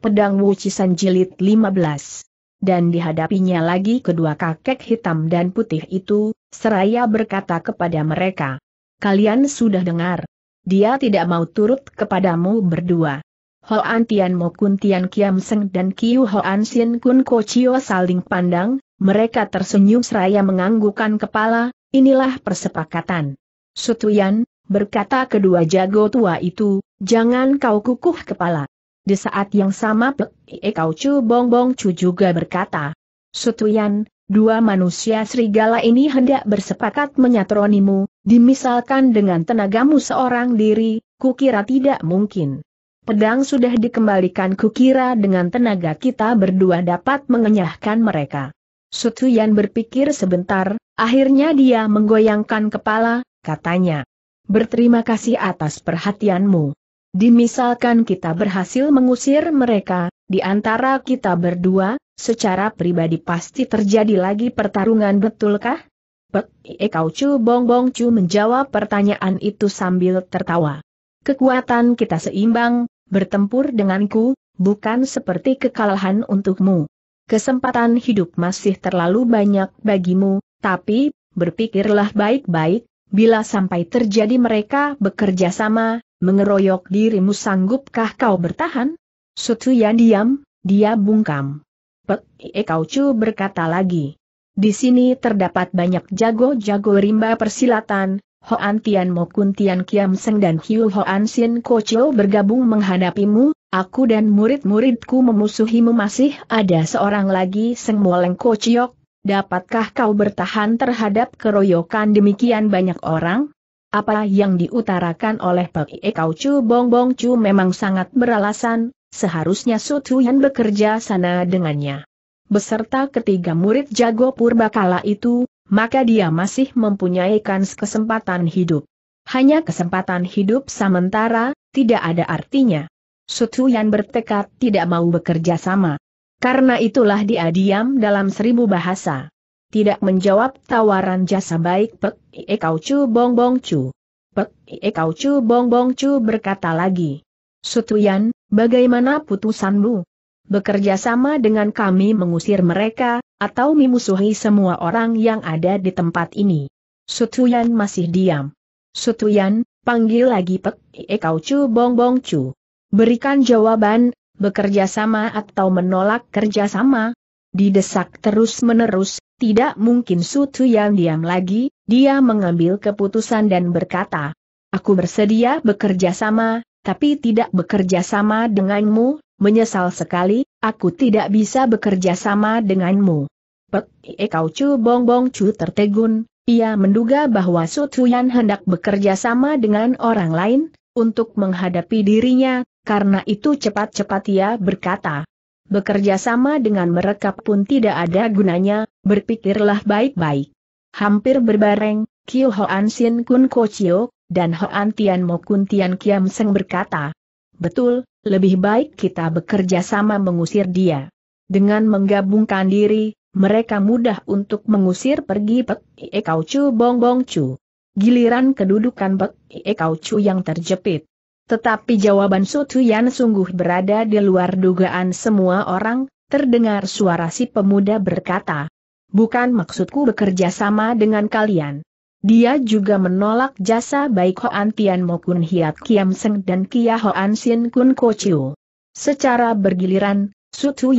pedang wucisan jilid 15. Dan dihadapinya lagi kedua kakek hitam dan putih itu, seraya berkata kepada mereka. Kalian sudah dengar. Dia tidak mau turut kepadamu berdua. Hoan Tian Mo Kun Tian Kiam Seng dan Kiu Hoan Sin Kun Ko Chio saling pandang, mereka tersenyum seraya menganggukan kepala, inilah persepakatan. Sutuyan, berkata kedua jago tua itu, jangan kau kukuh kepala. Di saat yang sama Pek Kau Chu Bong Bong Chu juga berkata, Sutuyan, dua manusia serigala ini hendak bersepakat menyatronimu, dimisalkan dengan tenagamu seorang diri, kukira tidak mungkin. Pedang sudah dikembalikan kukira dengan tenaga kita berdua dapat mengenyahkan mereka. Sutuyan berpikir sebentar, akhirnya dia menggoyangkan kepala, katanya. Berterima kasih atas perhatianmu. Dimisalkan kita berhasil mengusir mereka, di antara kita berdua, secara pribadi pasti terjadi lagi pertarungan betulkah? Pek, Ekau Chu Bong Bong Chu menjawab pertanyaan itu sambil tertawa. Kekuatan kita seimbang, bertempur denganku, bukan seperti kekalahan untukmu. Kesempatan hidup masih terlalu banyak bagimu, tapi, berpikirlah baik-baik, bila sampai terjadi mereka bekerja sama, Mengeroyok dirimu sanggupkah kau bertahan? Sutuyan diam, dia bungkam. Pek kau cu berkata lagi. Di sini terdapat banyak jago-jago rimba persilatan, Hoan Tian Kun Tian Kiam Seng dan Hiu Hoan Sin Kocho bergabung menghadapimu, aku dan murid-muridku memusuhimu masih ada seorang lagi Seng Moleng Kochiok, dapatkah kau bertahan terhadap keroyokan demikian banyak orang? Apa yang diutarakan oleh Pak Ie Kau Chu Bong Bong Chu memang sangat beralasan, seharusnya Sutu Yan bekerja sana dengannya. Beserta ketiga murid jago purbakala itu, maka dia masih mempunyai kans kesempatan hidup. Hanya kesempatan hidup sementara, tidak ada artinya. Sutu Yan bertekad tidak mau bekerja sama. Karena itulah dia diam dalam seribu bahasa tidak menjawab tawaran jasa baik Pek Ie Kau Chu Bong Bong Chu. Pek Ie Kau Chu Bong Bong Chu berkata lagi. Sutuyan, bagaimana putusanmu? Bekerja sama dengan kami mengusir mereka, atau memusuhi semua orang yang ada di tempat ini? Sutuyan masih diam. Sutuyan, panggil lagi Pek Ie Kau Chu Bong Bong Chu. Berikan jawaban, bekerja sama atau menolak kerjasama? Didesak terus-menerus, tidak mungkin Sutu yang diam lagi, dia mengambil keputusan dan berkata, Aku bersedia bekerja sama, tapi tidak bekerja sama denganmu, menyesal sekali, aku tidak bisa bekerja sama denganmu. Pek Ekau cu Bong Bong cu tertegun, ia menduga bahwa Sutu yang hendak bekerja sama dengan orang lain, untuk menghadapi dirinya, karena itu cepat-cepat ia berkata. Bekerja sama dengan mereka pun tidak ada gunanya, Berpikirlah baik-baik. Hampir berbareng, Kyo Hoan Sin Kun Chiu, dan Hoan Tian Mo Kun Tian Kiam Seng berkata, Betul, lebih baik kita bekerja sama mengusir dia. Dengan menggabungkan diri, mereka mudah untuk mengusir pergi Pek Ie Kau Chu Bong Bong Chu. Giliran kedudukan Pek Ie Kau Chu yang terjepit. Tetapi jawaban Yan sungguh berada di luar dugaan semua orang, terdengar suara si pemuda berkata, bukan maksudku bekerja sama dengan kalian. Dia juga menolak jasa baik Hoan Tian Mokun Hiat Kiam Seng dan Kia Hoan Sin Kun Ko Chiu. Secara bergiliran,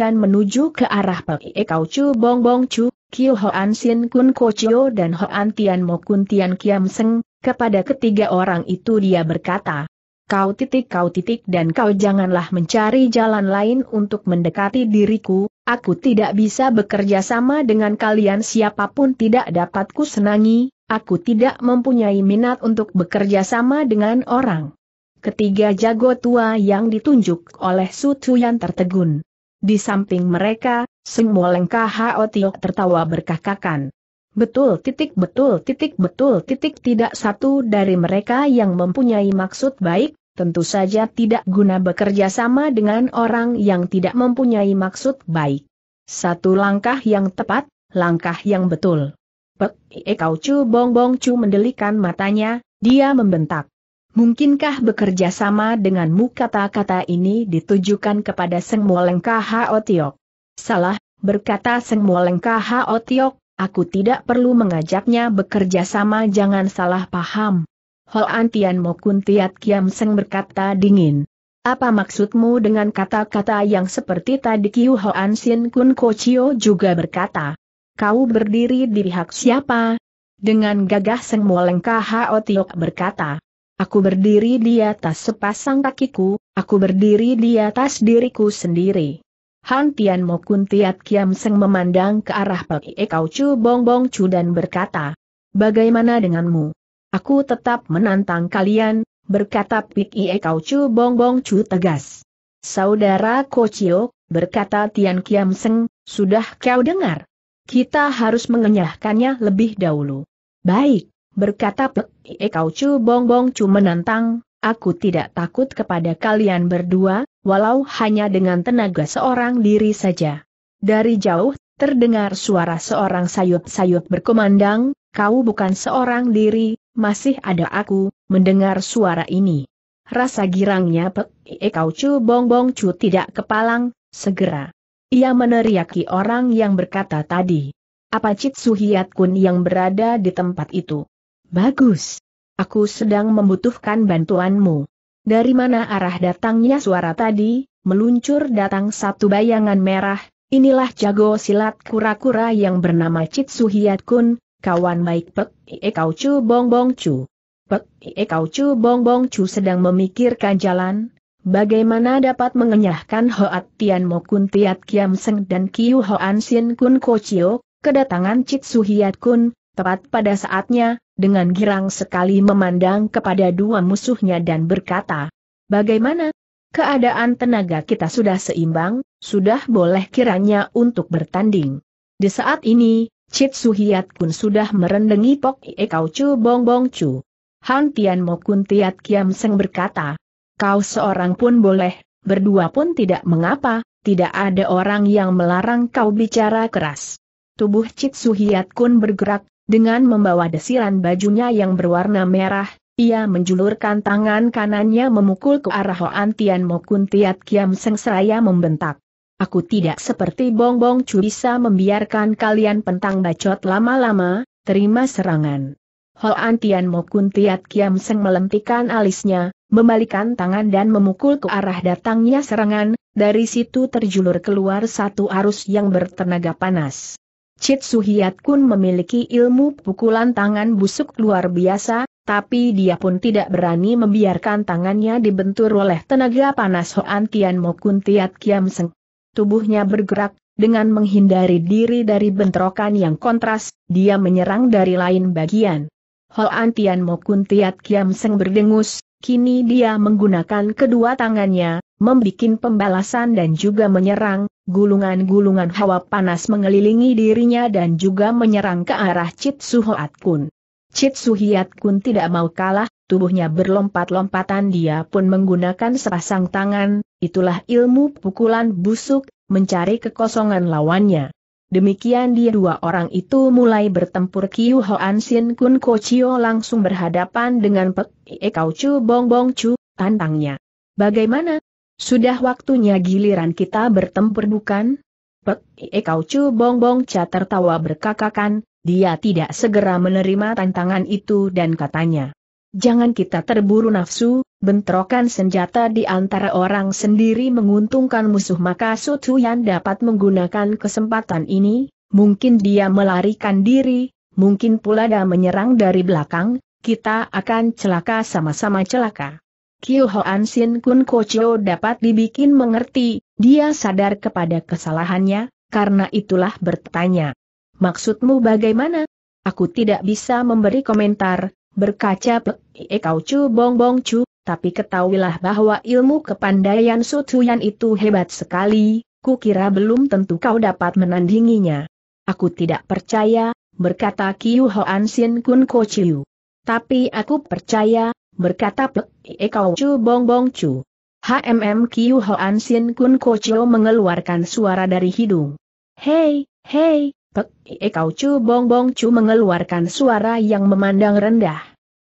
Yan menuju ke arah Pei Kau Chu Bong Bong Chu, Kia Hoan Sin Kun Ko Chiu dan Hoan Tian Mokun Tian Kiam Seng, kepada ketiga orang itu dia berkata, Kau titik kau titik dan kau janganlah mencari jalan lain untuk mendekati diriku, Aku tidak bisa bekerja sama dengan kalian siapapun tidak dapat ku senangi, aku tidak mempunyai minat untuk bekerja sama dengan orang. Ketiga jago tua yang ditunjuk oleh Sutu yang tertegun. Di samping mereka, semua KHO Otiok tertawa berkakakan. Betul titik betul titik betul titik tidak satu dari mereka yang mempunyai maksud baik, tentu saja tidak guna bekerja sama dengan orang yang tidak mempunyai maksud baik. Satu langkah yang tepat, langkah yang betul. Pek e, kau cu Bong Bong cu mendelikan matanya, dia membentak. Mungkinkah bekerja sama denganmu kata-kata ini ditujukan kepada Seng Moleng Otiok? Salah, berkata Seng Moleng Otiok, aku tidak perlu mengajaknya bekerja sama jangan salah paham. Hoan Tian Mokun Tiat Kiam Seng berkata dingin. Apa maksudmu dengan kata-kata yang seperti tadi Kiu Hoan Sin Kun Ko Kocio juga berkata? Kau berdiri di pihak siapa? Dengan gagah Seng Moleng Hao Tiok berkata. Aku berdiri di atas sepasang kakiku, aku berdiri di atas diriku sendiri. Han Tian Mokun Tiat Kiam Seng memandang ke arah Pei Kau Chu Bong Bong Chu dan berkata. Bagaimana denganmu? Aku tetap menantang kalian, berkata Pik Ie Kau Chu Bong Bong Chu tegas. Saudara Kocio, berkata Tian Kiam Seng, sudah kau dengar. Kita harus mengenyahkannya lebih dahulu. Baik, berkata Pik Ie Kau Chu Bong Bong Chu menantang, aku tidak takut kepada kalian berdua, walau hanya dengan tenaga seorang diri saja. Dari jauh, terdengar suara seorang sayup-sayup berkumandang, kau bukan seorang diri, masih ada aku, mendengar suara ini. Rasa girangnya Pek e Kau cu Bong Bong Cu tidak kepalang, segera. Ia meneriaki orang yang berkata tadi. Apa Cit Suhiat Kun yang berada di tempat itu? Bagus. Aku sedang membutuhkan bantuanmu. Dari mana arah datangnya suara tadi, meluncur datang satu bayangan merah, inilah jago silat kura-kura yang bernama Cit Suhiat Kun, kawan baik Pek Ie Kau Chu Bong Bong Chu. Pek Ie Kau Chu Bong Bong Chu sedang memikirkan jalan, bagaimana dapat mengenyahkan Hoat Tian Mo Kun Tiat Kiam Seng dan Kiu Hoan Sin Kun Ko Chio, kedatangan Su Suhiat Kun, tepat pada saatnya, dengan girang sekali memandang kepada dua musuhnya dan berkata, Bagaimana? Keadaan tenaga kita sudah seimbang, sudah boleh kiranya untuk bertanding. Di saat ini, Cit Suhiat Kun sudah merendengi Pok Ie Kau cu Bong Bong Chu. Han Tian Mo Kun Tiat Kiam Seng berkata, kau seorang pun boleh, berdua pun tidak mengapa, tidak ada orang yang melarang kau bicara keras. Tubuh Cit Suhiat Kun bergerak, dengan membawa desiran bajunya yang berwarna merah, ia menjulurkan tangan kanannya memukul ke arah Hoan Tian Mo Kun Tiat Kiam Seng seraya membentak. Aku tidak seperti bongbong Chu bisa membiarkan kalian pentang bacot lama-lama, terima serangan. Antian Tian Mokun Tiat Kiam Seng melentikan alisnya, membalikan tangan dan memukul ke arah datangnya serangan, dari situ terjulur keluar satu arus yang bertenaga panas. Cit Suhiat Kun memiliki ilmu pukulan tangan busuk luar biasa, tapi dia pun tidak berani membiarkan tangannya dibentur oleh tenaga panas Antian Tian Mokun Tiat Kiam Seng tubuhnya bergerak, dengan menghindari diri dari bentrokan yang kontras, dia menyerang dari lain bagian. Hoan Tian Mo Tiat Kiam Seng berdengus, kini dia menggunakan kedua tangannya, membuat pembalasan dan juga menyerang, gulungan-gulungan hawa panas mengelilingi dirinya dan juga menyerang ke arah Chit Su Hoat Kun. Chit Su Hiat Kun tidak mau kalah, tubuhnya berlompat-lompatan dia pun menggunakan sepasang tangan, itulah ilmu pukulan busuk, mencari kekosongan lawannya. Demikian dia dua orang itu mulai bertempur Kiu Hoan Sin Kun Ko Chio langsung berhadapan dengan Pek Ie Kau Chu Bong Bong Chu, tantangnya. Bagaimana? Sudah waktunya giliran kita bertempur bukan? Pek Ie Kau Chu Bong Bong Cha tertawa berkakakan, dia tidak segera menerima tantangan itu dan katanya. Jangan kita terburu nafsu, bentrokan senjata di antara orang sendiri menguntungkan musuh maka yang dapat menggunakan kesempatan ini, mungkin dia melarikan diri, mungkin pula dia menyerang dari belakang, kita akan celaka sama-sama celaka. Kyu Hoan Sin Kun Kocho dapat dibikin mengerti, dia sadar kepada kesalahannya, karena itulah bertanya. Maksudmu bagaimana? Aku tidak bisa memberi komentar, berkaca pe, eh, Kau cu Bong Bong cu, tapi ketahuilah bahwa ilmu kepandaian Sutuyan itu hebat sekali, kukira belum tentu kau dapat menandinginya. Aku tidak percaya, berkata Kiu Hoan Sin Kun Ko Chiu. Tapi aku percaya, berkata Pei eh, Kau cu Bong Bong cu. HMM Kiu Hoan Sin Kun Ko Chiu mengeluarkan suara dari hidung. Hei, hei, Pek eh, kau cu Bong Bong cu mengeluarkan suara yang memandang rendah.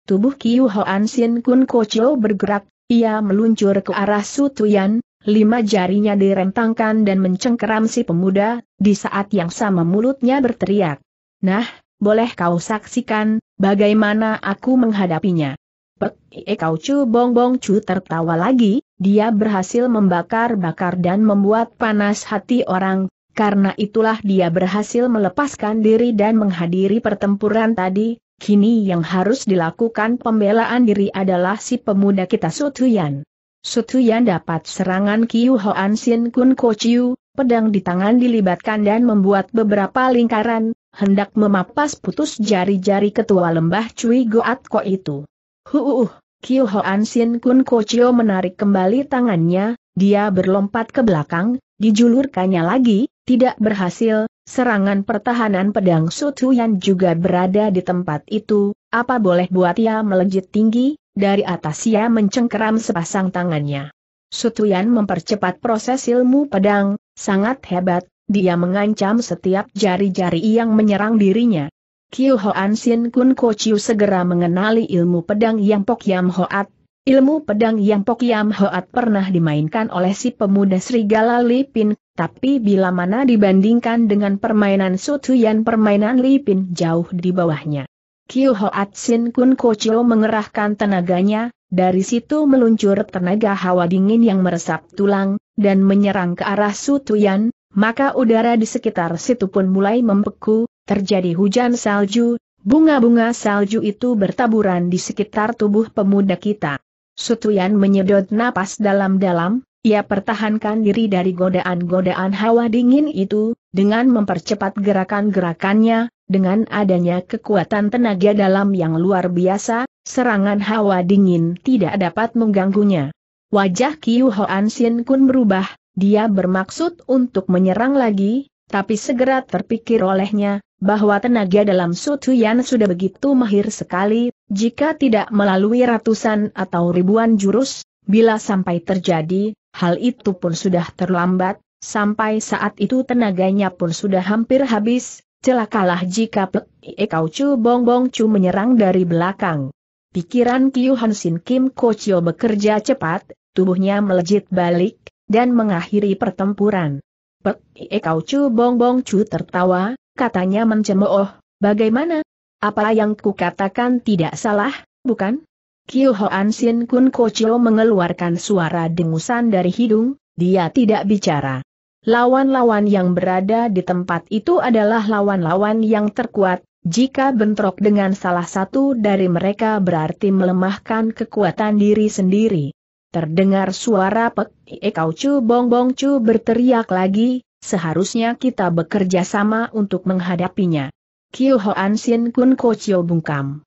Tubuh Kiu Hoan Sin Kun Kocho bergerak, ia meluncur ke arah Su Sutuyan, lima jarinya direntangkan dan mencengkeram si pemuda, di saat yang sama mulutnya berteriak. Nah, boleh kau saksikan, bagaimana aku menghadapinya. Pek eh, kau cu Bong Bong cu tertawa lagi, dia berhasil membakar-bakar dan membuat panas hati orang, karena itulah dia berhasil melepaskan diri dan menghadiri pertempuran tadi, kini yang harus dilakukan pembelaan diri adalah si pemuda kita Sutuyan. Sutuyan dapat serangan Kiyu Hoan Sin Kun Ko Chiu, pedang di tangan dilibatkan dan membuat beberapa lingkaran, hendak memapas putus jari-jari ketua lembah Cui Goat Ko itu. Huuuh, Kiyu Hoan Sin Kun Ko Chiu menarik kembali tangannya, dia berlompat ke belakang, dijulurkannya lagi, tidak berhasil, serangan pertahanan pedang Sutuyan juga berada di tempat itu, apa boleh buat ia melejit tinggi, dari atas ia mencengkeram sepasang tangannya. Sutuyan mempercepat proses ilmu pedang, sangat hebat, dia mengancam setiap jari-jari yang menyerang dirinya. Kiu Hoan Sin Kun Ko Chiu segera mengenali ilmu pedang yang Pok Yam Hoat Ilmu pedang yang Pokiam Hoat pernah dimainkan oleh si pemuda Serigala Lipin, tapi bila mana dibandingkan dengan permainan Sutuyan permainan Lipin jauh di bawahnya. Kyu Hoat Sin Kun Chiu mengerahkan tenaganya, dari situ meluncur tenaga hawa dingin yang meresap tulang, dan menyerang ke arah Sutuyan, maka udara di sekitar situ pun mulai membeku, terjadi hujan salju, bunga-bunga salju itu bertaburan di sekitar tubuh pemuda kita. Sutuyan menyedot napas dalam-dalam, ia pertahankan diri dari godaan-godaan hawa dingin itu, dengan mempercepat gerakan-gerakannya, dengan adanya kekuatan tenaga dalam yang luar biasa, serangan hawa dingin tidak dapat mengganggunya. Wajah Kiu Hoan Sin Kun berubah, dia bermaksud untuk menyerang lagi, tapi segera terpikir olehnya, bahwa tenaga dalam Sutuyan sudah begitu mahir sekali, jika tidak melalui ratusan atau ribuan jurus, bila sampai terjadi, hal itu pun sudah terlambat, sampai saat itu tenaganya pun sudah hampir habis, celakalah jika Pek Kau Chu Bong Bong Chu menyerang dari belakang. Pikiran Kiu Hansin Kim Kochio bekerja cepat, tubuhnya melejit balik, dan mengakhiri pertempuran. Pek Kau Chu Bong Bong Chu tertawa, katanya mencemooh, bagaimana? Apa yang kukatakan tidak salah, bukan? Kyo Hoan Sin Kun Kocio mengeluarkan suara dengusan dari hidung, dia tidak bicara. Lawan-lawan yang berada di tempat itu adalah lawan-lawan yang terkuat, jika bentrok dengan salah satu dari mereka berarti melemahkan kekuatan diri sendiri. Terdengar suara Pek e Kau Chu Bong Bong Chu berteriak lagi, Seharusnya kita bekerja sama untuk menghadapinya. Kyo Hoan Sin Kun Ko Chiu bungkam.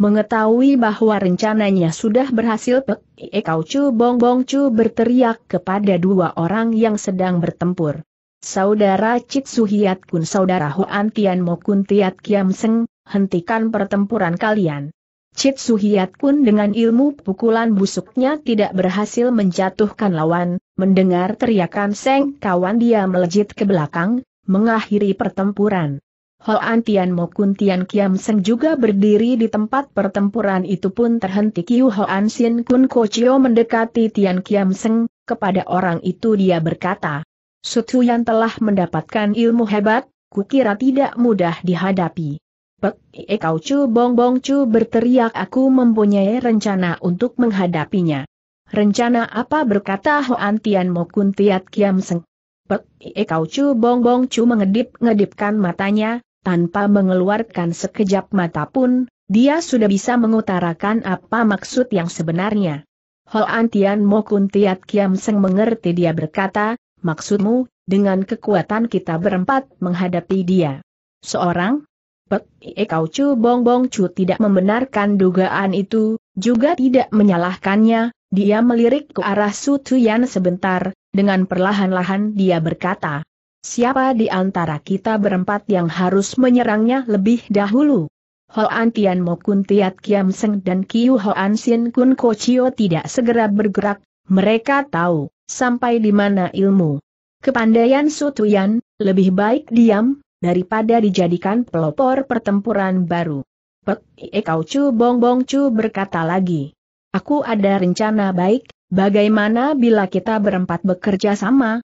Mengetahui bahwa rencananya sudah berhasil Pek Ie Kau Chu Bong Bong Chu berteriak kepada dua orang yang sedang bertempur. Saudara Cit Suhiat Kun Saudara Huan Tian Mo Kun Tiat Kiam Seng, hentikan pertempuran kalian. Cip Suhiat pun dengan ilmu pukulan busuknya tidak berhasil menjatuhkan lawan, mendengar teriakan Seng kawan dia melejit ke belakang, mengakhiri pertempuran. Hoan Tian Kun Tian Kiam Seng juga berdiri di tempat pertempuran itu pun terhenti Kiu An Sin Kun Kocio mendekati Tian Kiam Seng, kepada orang itu dia berkata, Sutu yang telah mendapatkan ilmu hebat, kukira tidak mudah dihadapi. Pek, Ekau eh, cu Bong Bong cu berteriak aku mempunyai rencana untuk menghadapinya. Rencana apa berkata Hoan Tian Mokun Tiat Kiam Seng. Pek, Ekau eh, cu Bong Bong cu mengedip-ngedipkan matanya, tanpa mengeluarkan sekejap mata pun, dia sudah bisa mengutarakan apa maksud yang sebenarnya. Hoan Tian Mokun Tiat Kiam Seng mengerti dia berkata, maksudmu, dengan kekuatan kita berempat menghadapi dia. Seorang? Pek eh, Kau cu Bong Bong Chu tidak membenarkan dugaan itu, juga tidak menyalahkannya, dia melirik ke arah Su Tuyan sebentar, dengan perlahan-lahan dia berkata, Siapa di antara kita berempat yang harus menyerangnya lebih dahulu? Hoan Tian Mo Kun Tiat Kiam Seng dan Kiu Hoan Sin Kun Ko Chio tidak segera bergerak, mereka tahu, sampai di mana ilmu. Kepandaian Su Tuyan, lebih baik diam, daripada dijadikan pelopor pertempuran baru. Pek ee Kau cu Bong Bong cu berkata lagi. Aku ada rencana baik, bagaimana bila kita berempat bekerja sama?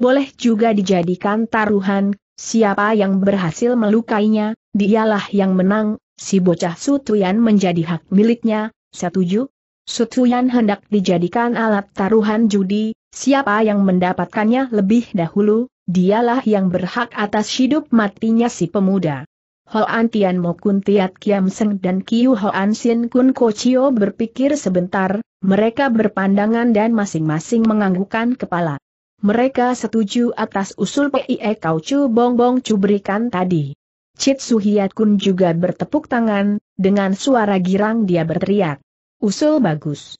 Boleh juga dijadikan taruhan, siapa yang berhasil melukainya, dialah yang menang, si bocah Sutuyan menjadi hak miliknya, setuju? Sutuyan hendak dijadikan alat taruhan judi, siapa yang mendapatkannya lebih dahulu, dialah yang berhak atas hidup matinya si pemuda. Hoan Tian Mokun Tiat Kiam Seng dan Kiu Hoan Sin Kun Kocio berpikir sebentar, mereka berpandangan dan masing-masing menganggukan kepala. Mereka setuju atas usul PIE Kau Chu Bong Bong Chu berikan tadi. Su Suhiat Kun juga bertepuk tangan, dengan suara girang dia berteriak. Usul bagus.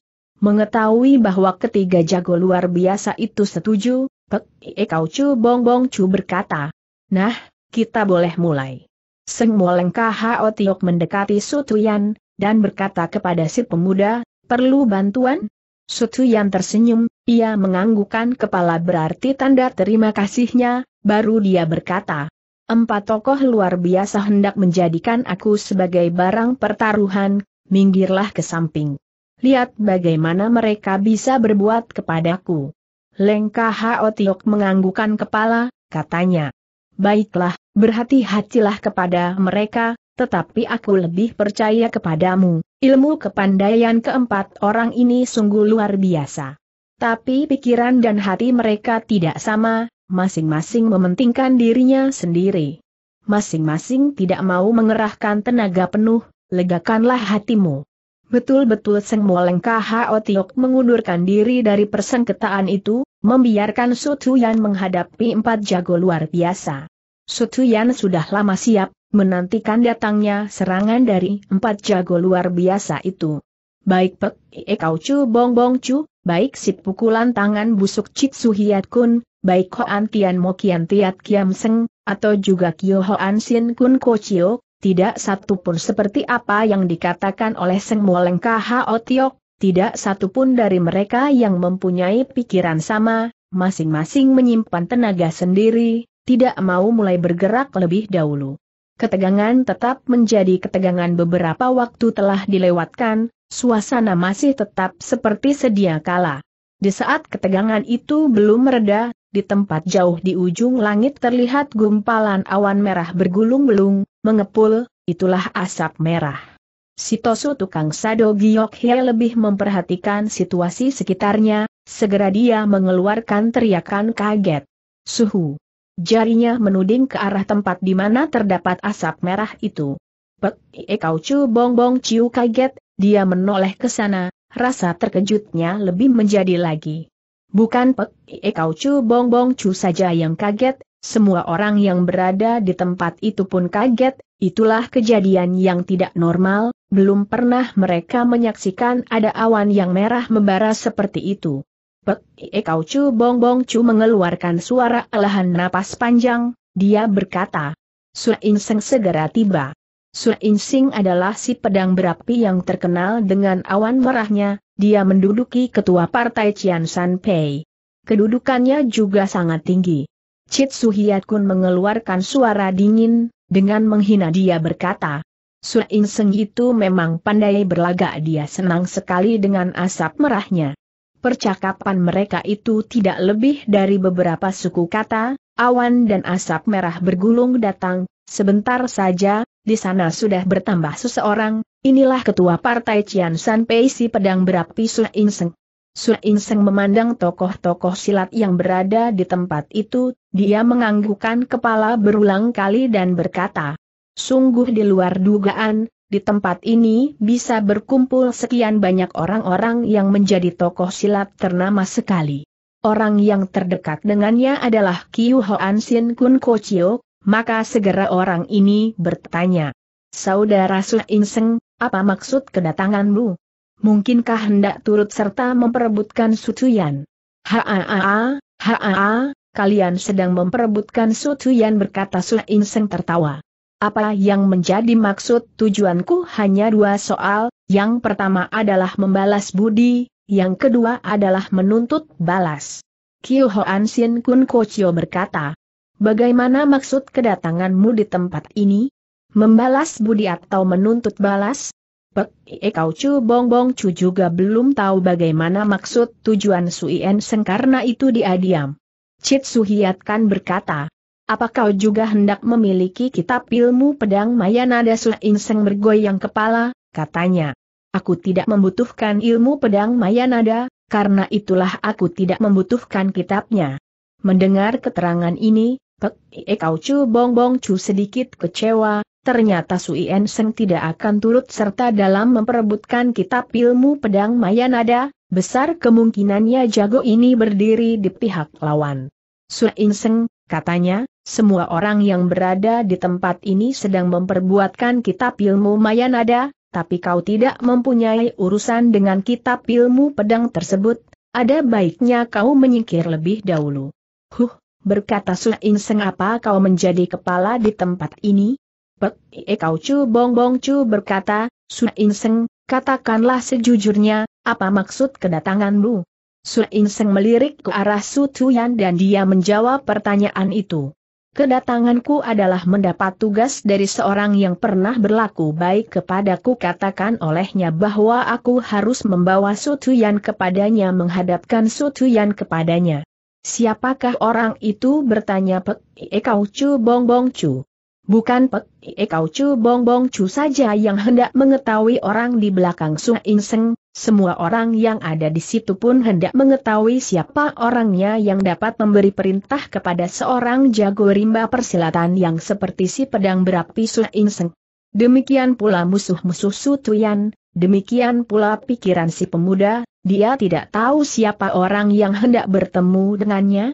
Mengetahui bahwa ketiga jago luar biasa itu setuju, Pek eh, Kau cu Bong Bong cu berkata. Nah, kita boleh mulai. Seng Moleng Hao Tiok mendekati Sutuyan, dan berkata kepada si pemuda, perlu bantuan? Sutuyan tersenyum, ia menganggukan kepala berarti tanda terima kasihnya, baru dia berkata, Empat tokoh luar biasa hendak menjadikan aku sebagai barang pertaruhan, minggirlah ke samping. Lihat bagaimana mereka bisa berbuat kepadaku. Lengka Hao Tiok menganggukan kepala, katanya. Baiklah, berhati-hatilah kepada mereka, tetapi aku lebih percaya kepadamu, ilmu kepandaian keempat orang ini sungguh luar biasa. Tapi pikiran dan hati mereka tidak sama, masing-masing mementingkan dirinya sendiri. Masing-masing tidak mau mengerahkan tenaga penuh, legakanlah hatimu. Betul-betul Seng Moleng Hao mengundurkan diri dari persengketaan itu, membiarkan Sutuyan menghadapi empat jago luar biasa. Sutuyan sudah lama siap, menantikan datangnya serangan dari empat jago luar biasa itu. Baik Pek Ie Kau Chu Bong Bong Chu, baik si pukulan tangan busuk Cik Suhiat Kun, baik Hoan Tian kian Tiat Kiam Seng, atau juga Kyo an Sin Kun Ko Chio, tidak satu pun seperti apa yang dikatakan oleh Seng Moleng O Tiok, tidak satu pun dari mereka yang mempunyai pikiran sama, masing-masing menyimpan tenaga sendiri, tidak mau mulai bergerak lebih dahulu. Ketegangan tetap menjadi ketegangan beberapa waktu telah dilewatkan, suasana masih tetap seperti sedia kala. Di saat ketegangan itu belum mereda, di tempat jauh di ujung langit terlihat gumpalan awan merah bergulung-gulung, mengepul, itulah asap merah. Sitosu tukang Sado Giok Hye lebih memperhatikan situasi sekitarnya, segera dia mengeluarkan teriakan kaget. Suhu. Jarinya menuding ke arah tempat di mana terdapat asap merah itu. Pek Ie Kau cu Bong Bong Ciu kaget, dia menoleh ke sana, rasa terkejutnya lebih menjadi lagi. Bukan Pek Ie Kau cu Bong Bong cu saja yang kaget, semua orang yang berada di tempat itu pun kaget, Itulah kejadian yang tidak normal, belum pernah mereka menyaksikan ada awan yang merah membara seperti itu. Pek e, e, Kau Chu Bong Bong cu mengeluarkan suara alahan napas panjang, dia berkata. Sur Inseng segera tiba. Sur Inseng adalah si pedang berapi yang terkenal dengan awan merahnya, dia menduduki ketua partai Cian San Pei. Kedudukannya juga sangat tinggi. Chit Suhiat Kun mengeluarkan suara dingin, dengan menghina dia berkata, Su Inseng itu memang pandai berlagak dia senang sekali dengan asap merahnya. Percakapan mereka itu tidak lebih dari beberapa suku kata, awan dan asap merah bergulung datang, sebentar saja, di sana sudah bertambah seseorang, inilah ketua partai Cian San Pei si pedang berapi Su Inseng. Su Inseng memandang tokoh-tokoh silat yang berada di tempat itu, dia menganggukkan kepala berulang kali dan berkata, Sungguh di luar dugaan, di tempat ini bisa berkumpul sekian banyak orang-orang yang menjadi tokoh silat ternama sekali. Orang yang terdekat dengannya adalah Kiu An Sin Kun Ko Chiu, maka segera orang ini bertanya. Saudara Su Inseng, apa maksud kedatanganmu? Mungkinkah hendak turut serta memperebutkan Su Sucuyan? Haa, haa, haa, kalian sedang memperebutkan Su Tuyan berkata Su Inseng tertawa. Apa yang menjadi maksud tujuanku hanya dua soal, yang pertama adalah membalas budi, yang kedua adalah menuntut balas. Kiu Hoan Sin Kun Kocio berkata, Bagaimana maksud kedatanganmu di tempat ini? Membalas budi atau menuntut balas? Pek Ie Kau Chu Bong Bong Chu juga belum tahu bagaimana maksud tujuan Su En Seng karena itu dia diam kan berkata, apa kau juga hendak memiliki kitab ilmu pedang Mayanada? nada Su Inseng bergoyang kepala, katanya. Aku tidak membutuhkan ilmu pedang Mayanada, karena itulah aku tidak membutuhkan kitabnya. Mendengar keterangan ini, Pek Ie Kau Chu Bong Bong Chu sedikit kecewa, ternyata Su Inseng tidak akan turut serta dalam memperebutkan kitab ilmu pedang Mayanada. Besar kemungkinannya jago ini berdiri di pihak lawan. Su Inseng, katanya, semua orang yang berada di tempat ini sedang memperbuatkan kitab ilmu Mayanada, tapi kau tidak mempunyai urusan dengan kitab ilmu pedang tersebut, ada baiknya kau menyingkir lebih dahulu. Huh, berkata Su Inseng apa kau menjadi kepala di tempat ini? Pek, e kau cu bong bong cu berkata, Su Inseng, katakanlah sejujurnya, apa maksud kedatanganmu? Su Inseng melirik ke arah Su Tuyan dan dia menjawab pertanyaan itu. Kedatanganku adalah mendapat tugas dari seorang yang pernah berlaku baik kepadaku katakan olehnya bahwa aku harus membawa Su Tuyan kepadanya menghadapkan Su Tuyan kepadanya. Siapakah orang itu bertanya Pek Ie Kau Chu Bong Bong Chu. Bukan Pek Ie Kau Chu Bong Bong Chu saja yang hendak mengetahui orang di belakang Su Inseng, semua orang yang ada di situ pun hendak mengetahui siapa orangnya yang dapat memberi perintah kepada seorang jago rimba persilatan yang seperti si pedang berapi Su Inseng. Demikian pula musuh-musuh Su Tuyan, demikian pula pikiran si pemuda, dia tidak tahu siapa orang yang hendak bertemu dengannya.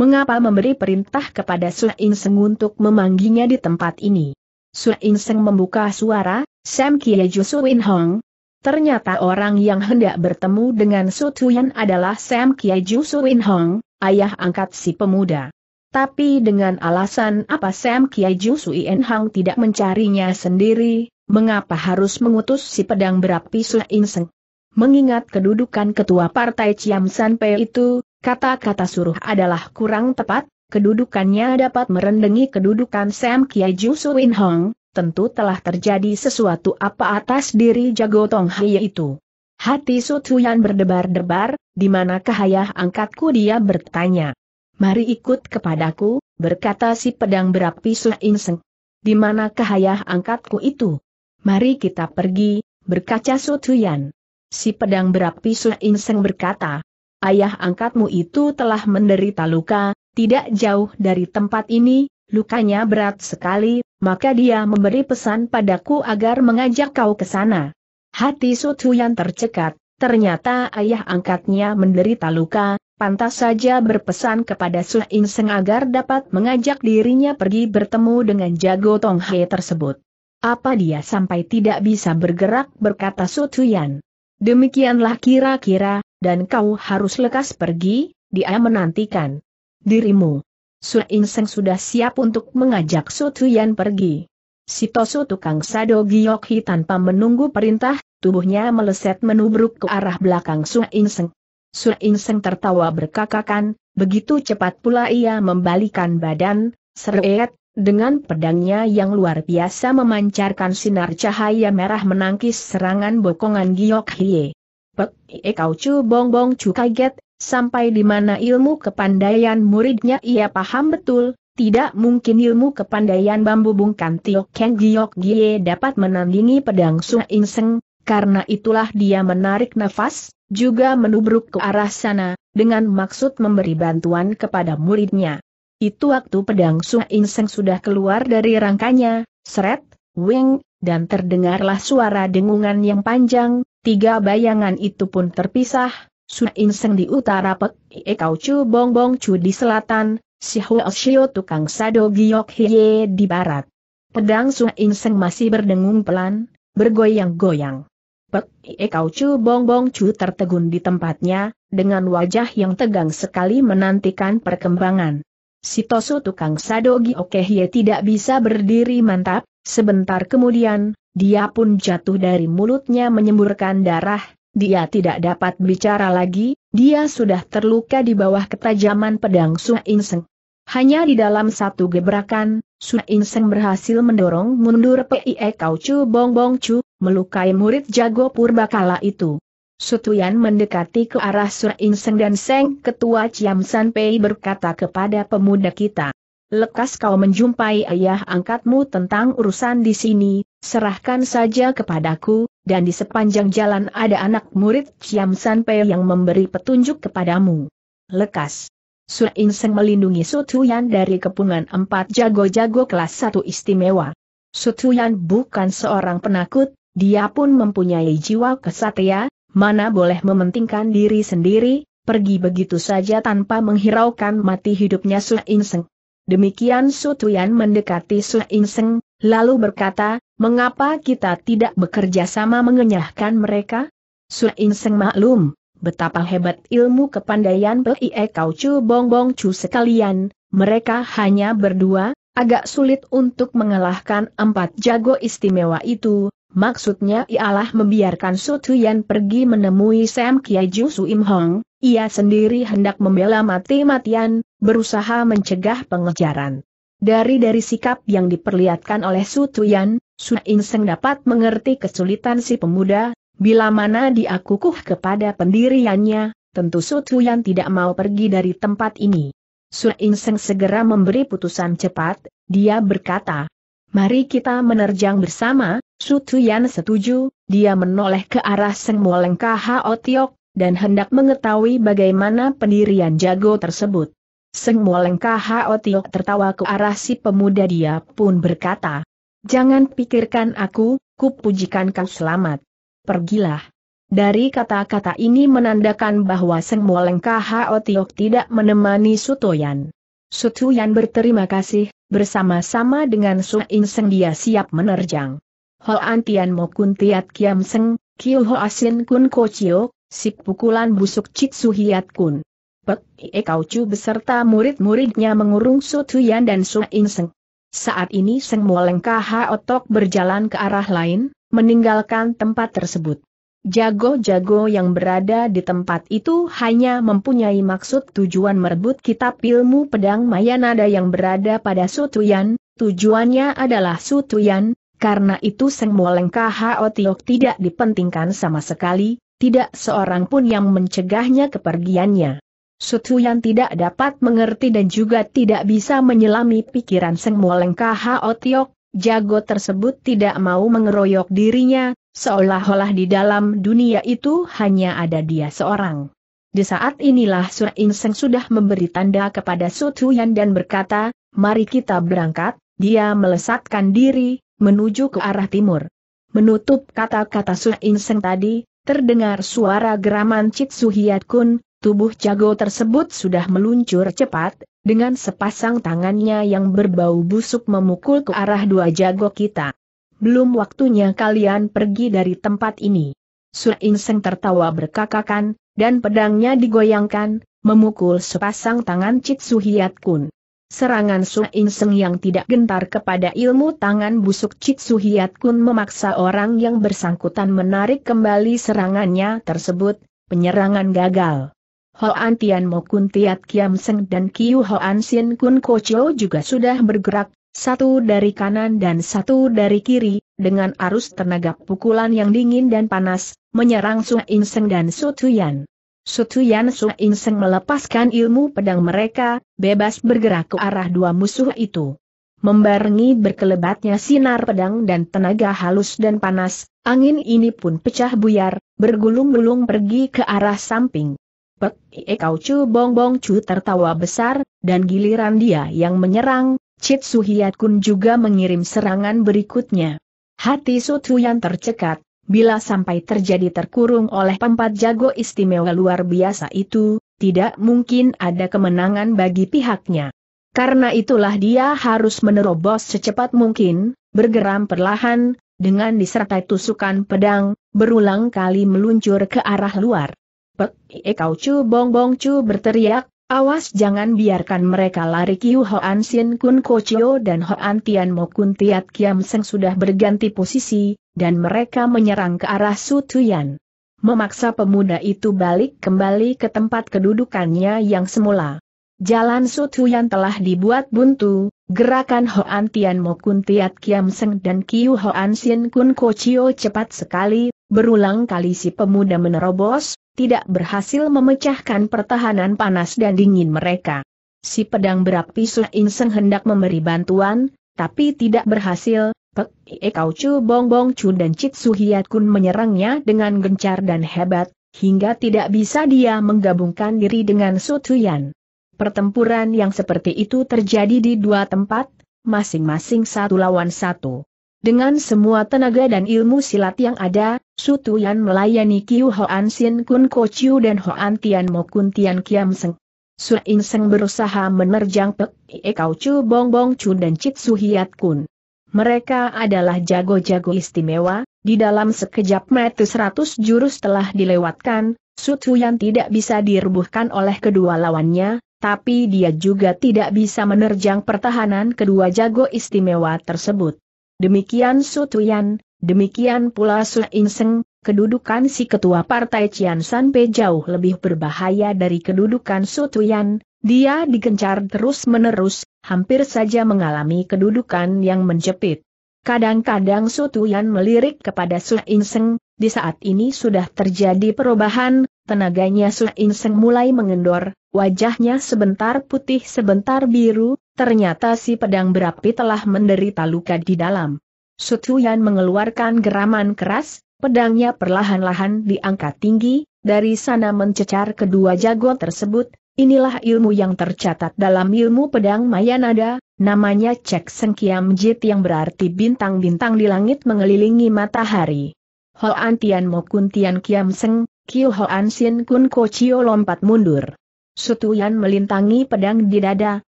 Mengapa memberi perintah kepada Su Inseng untuk memanggilnya di tempat ini? Su Inseng membuka suara, Sam Kie Ju Su Win Hong, Ternyata orang yang hendak bertemu dengan Su Tuyan adalah Sam Kiai Ju Suin Hong, ayah angkat si pemuda. Tapi dengan alasan apa Sam Kiai Ju Suin Hong tidak mencarinya sendiri, mengapa harus mengutus si pedang berapi Su In Seng? Mengingat kedudukan ketua partai Ciam San Pei itu, kata-kata suruh adalah kurang tepat, kedudukannya dapat merendengi kedudukan Sam Kiai Ju Suin Hong, tentu telah terjadi sesuatu apa atas diri Jago Tong itu. Hati Sutuyan berdebar-debar, di mana kahayah angkatku dia bertanya. Mari ikut kepadaku, berkata si pedang berapi Su Inseng. Di mana kahayah angkatku itu? Mari kita pergi, berkaca Sutuyan. Si pedang berapi Su Inseng berkata, Ayah angkatmu itu telah menderita luka, tidak jauh dari tempat ini, lukanya berat sekali, maka dia memberi pesan padaku agar mengajak kau ke sana. Hati Sutuyan tercekat, ternyata ayah angkatnya menderita luka, pantas saja berpesan kepada Su Inseng agar dapat mengajak dirinya pergi bertemu dengan Jago Tong He tersebut. Apa dia sampai tidak bisa bergerak berkata Sutuyan. Demikianlah kira-kira, dan kau harus lekas pergi, dia menantikan dirimu. Su Inseng sudah siap untuk mengajak Su Tuyan pergi. Sitosu tukang sado Giyokhi tanpa menunggu perintah, tubuhnya meleset menubruk ke arah belakang Su Inseng. Su Inseng tertawa berkakakan, begitu cepat pula ia membalikan badan, seret, dengan pedangnya yang luar biasa memancarkan sinar cahaya merah menangkis serangan bokongan Giok Hie. Pek, Kau cu Bong Bong cu kaget, Sampai di mana ilmu kepandaian muridnya ia paham betul, tidak mungkin ilmu kepandaian bambu bungkan Tio Keng Giok Gie dapat menandingi pedang Su Inseng, karena itulah dia menarik nafas, juga menubruk ke arah sana, dengan maksud memberi bantuan kepada muridnya. Itu waktu pedang Su Inseng sudah keluar dari rangkanya, seret, wing, dan terdengarlah suara dengungan yang panjang, tiga bayangan itu pun terpisah, Su Inseng di utara Pek Ie Kau Chu Bong Bong Chu di selatan, Si Huo Tukang Sado Giok Hie di barat. Pedang Su Inseng masih berdengung pelan, bergoyang-goyang. Pek Ie Kau Chu Bong Bong Chu tertegun di tempatnya, dengan wajah yang tegang sekali menantikan perkembangan. Si Tosu tukang sadogi Hie tidak bisa berdiri mantap, sebentar kemudian, dia pun jatuh dari mulutnya menyemburkan darah, dia tidak dapat bicara lagi, dia sudah terluka di bawah ketajaman pedang Su Inseng. Hanya di dalam satu gebrakan, Su Inseng berhasil mendorong mundur P.I.E. Kau Chu Bong Bong Chu, melukai murid jago purbakala itu. Sutuyan mendekati ke arah Su Inseng dan Seng Ketua Chiam San Pei berkata kepada pemuda kita. Lekas kau menjumpai ayah angkatmu tentang urusan di sini, serahkan saja kepadaku, dan di sepanjang jalan ada anak murid Ciam Sanpei yang memberi petunjuk kepadamu. Lekas. Su Inseng melindungi Su dari kepungan empat jago-jago kelas satu istimewa. Su bukan seorang penakut, dia pun mempunyai jiwa kesatria, mana boleh mementingkan diri sendiri, pergi begitu saja tanpa menghiraukan mati hidupnya Su Inseng. Demikian Su mendekati Su Inseng, lalu berkata, Mengapa kita tidak bekerja sama mengenyahkan mereka? Su Seng maklum, betapa hebat ilmu kepandaian P.I.E. Kau Chu Bong Bong Chu sekalian, mereka hanya berdua, agak sulit untuk mengalahkan empat jago istimewa itu, maksudnya ialah membiarkan Su Tuyan pergi menemui Sam Kiai Ju Su Im Hong, ia sendiri hendak membela mati-matian, berusaha mencegah pengejaran. Dari dari sikap yang diperlihatkan oleh Su Tuyan, Su Inseng dapat mengerti kesulitan si pemuda, bila mana diakukuh kepada pendiriannya, tentu Su Tuyan tidak mau pergi dari tempat ini. Su Inseng segera memberi putusan cepat, dia berkata, Mari kita menerjang bersama, Su Tuyan setuju, dia menoleh ke arah Seng Moleng Kho Tiok, dan hendak mengetahui bagaimana pendirian jago tersebut. Seng Moleng Kho Tiok tertawa ke arah si pemuda dia pun berkata, Jangan pikirkan aku, kupujikan kau selamat. Pergilah. Dari kata-kata ini menandakan bahwa Seng Moleng Tiok tidak menemani Sutoyan. Sutoyan berterima kasih, bersama-sama dengan In Seng dia siap menerjang. Hoan Tian Mokun Tiat Kiam Seng, Kiu Asin Kun Kocio, Sip Pukulan Busuk Cik Suhiat Kun. Pek Ie Kau Chu beserta murid-muridnya mengurung Sutoyan dan In Seng. Saat ini Seng Molengkaha Otok berjalan ke arah lain, meninggalkan tempat tersebut. Jago-jago yang berada di tempat itu hanya mempunyai maksud tujuan merebut kitab ilmu pedang Mayanada yang berada pada Sutuyan, tujuannya adalah Sutuyan, karena itu Seng Molengkaha otok tidak dipentingkan sama sekali, tidak seorang pun yang mencegahnya kepergiannya. Sutu yang tidak dapat mengerti dan juga tidak bisa menyelami pikiran Seng Moleng KHO Tiok, jago tersebut tidak mau mengeroyok dirinya, seolah-olah di dalam dunia itu hanya ada dia seorang. Di saat inilah Sur Inseng sudah memberi tanda kepada Sutuyan dan berkata, mari kita berangkat, dia melesatkan diri, menuju ke arah timur. Menutup kata-kata Sur Inseng tadi, terdengar suara geraman Cik Suhiat Kun, Tubuh jago tersebut sudah meluncur cepat, dengan sepasang tangannya yang berbau busuk memukul ke arah dua jago kita. Belum waktunya kalian pergi dari tempat ini. Su Inseng tertawa berkakakan, dan pedangnya digoyangkan, memukul sepasang tangan Cik Suhiat Kun. Serangan Su Inseng yang tidak gentar kepada ilmu tangan busuk Cik Suhiat Kun memaksa orang yang bersangkutan menarik kembali serangannya tersebut, penyerangan gagal. Hoan Tian Mo Kun Tiat Kiam Seng dan Kiu Hoan Sin Kun Kocho juga sudah bergerak, satu dari kanan dan satu dari kiri, dengan arus tenaga pukulan yang dingin dan panas, menyerang Su In Seng dan Su Tuyan. Su Tuyan Su In Seng melepaskan ilmu pedang mereka, bebas bergerak ke arah dua musuh itu. Membarengi berkelebatnya sinar pedang dan tenaga halus dan panas, angin ini pun pecah buyar, bergulung-gulung pergi ke arah samping. Pek ee eh, Kau Bong Bong cu tertawa besar, dan giliran dia yang menyerang, Chit Suhiat Kun juga mengirim serangan berikutnya. Hati Sutu yang tercekat, bila sampai terjadi terkurung oleh empat jago istimewa luar biasa itu, tidak mungkin ada kemenangan bagi pihaknya. Karena itulah dia harus menerobos secepat mungkin, bergeram perlahan, dengan disertai tusukan pedang, berulang kali meluncur ke arah luar. Pek, Ekau eh, cu Bong Bong cu berteriak, awas jangan biarkan mereka lari Kiu Hoan Sin Kun Kochio dan Hoan Tian Mo Kun Tiat Kiam Seng sudah berganti posisi, dan mereka menyerang ke arah Su Tuyan. Memaksa pemuda itu balik kembali ke tempat kedudukannya yang semula. Jalan Su Tuyan telah dibuat buntu, gerakan Hoan Tian Mo Kun Tiat Kiam Seng dan Kiu Hoan Sin Kun Chiyo cepat sekali, berulang kali si pemuda menerobos, tidak berhasil memecahkan pertahanan panas dan dingin mereka. Si pedang berapi Su Inseng hendak memberi bantuan, tapi tidak berhasil, Pek Ie Kau Chu Bong Bong Chun dan cik Su Hiat Kun menyerangnya dengan gencar dan hebat, hingga tidak bisa dia menggabungkan diri dengan Su Tuyan. Pertempuran yang seperti itu terjadi di dua tempat, masing-masing satu lawan satu. Dengan semua tenaga dan ilmu silat yang ada, Su Tuyan melayani Kiu Hoan Sin Kun Ko Chiu dan Hoan Tian Mo Kun Tian Kiam Seng. Su In Seng berusaha menerjang Pek Ie Kau Chu Bong Bong Chu dan Chit Su Hiat Kun. Mereka adalah jago-jago istimewa, di dalam sekejap mata seratus jurus telah dilewatkan, Su Tuyan tidak bisa direbuhkan oleh kedua lawannya, tapi dia juga tidak bisa menerjang pertahanan kedua jago istimewa tersebut. Demikian Su Tuyan, Demikian pula Su Inseng, kedudukan si ketua partai Cian Sanpe jauh lebih berbahaya dari kedudukan Su Tuyan, dia digencar terus-menerus, hampir saja mengalami kedudukan yang menjepit. Kadang-kadang Su Tuyan melirik kepada Su Inseng. di saat ini sudah terjadi perubahan, tenaganya Su Inseng mulai mengendor, wajahnya sebentar putih sebentar biru, ternyata si pedang berapi telah menderita luka di dalam. Sutuyan mengeluarkan geraman keras, pedangnya perlahan-lahan diangkat tinggi, dari sana mencecar kedua jago tersebut, inilah ilmu yang tercatat dalam ilmu pedang Mayanada, namanya Cek Sengkiam Jit yang berarti bintang-bintang di langit mengelilingi matahari. Hoan Tian Kun Tian Kiam Seng, Kiu Hoan Sin Kun Chio lompat mundur. Sutuyan melintangi pedang di dada,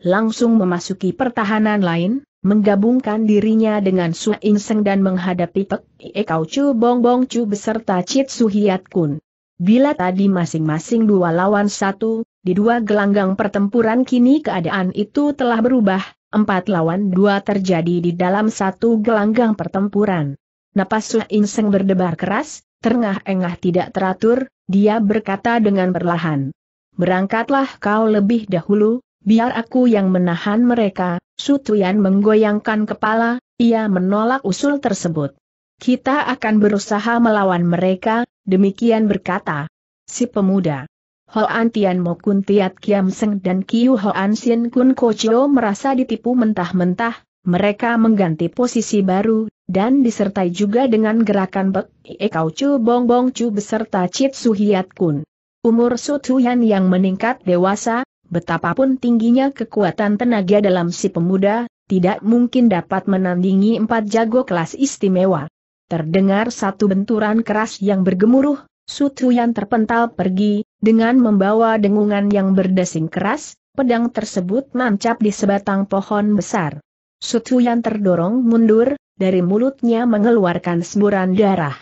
langsung memasuki pertahanan lain, menggabungkan dirinya dengan Su Inseng dan menghadapi Pek Ekau Chu Bong Bong Chu beserta Chit Su Hiat Kun. Bila tadi masing-masing dua lawan satu, di dua gelanggang pertempuran kini keadaan itu telah berubah, empat lawan dua terjadi di dalam satu gelanggang pertempuran. Napas Su Inseng berdebar keras, terengah-engah tidak teratur, dia berkata dengan perlahan. Berangkatlah kau lebih dahulu, biar aku yang menahan mereka, Su menggoyangkan kepala, ia menolak usul tersebut. Kita akan berusaha melawan mereka, demikian berkata. Si pemuda. Hoan Tian Kun Tiat Kiam Seng dan Kiu Hoan Sien Kun Kocio merasa ditipu mentah-mentah, mereka mengganti posisi baru, dan disertai juga dengan gerakan Bek Ie Kau Chu Bong Bong Chu beserta Chit Su Hiat Kun. Umur Su Tuyan yang meningkat dewasa, Betapapun tingginya kekuatan tenaga dalam si pemuda, tidak mungkin dapat menandingi empat jago kelas istimewa. Terdengar satu benturan keras yang bergemuruh, Sutuyan terpental pergi, dengan membawa dengungan yang berdesing keras, pedang tersebut nancap di sebatang pohon besar. Sutuyan terdorong mundur, dari mulutnya mengeluarkan semburan darah.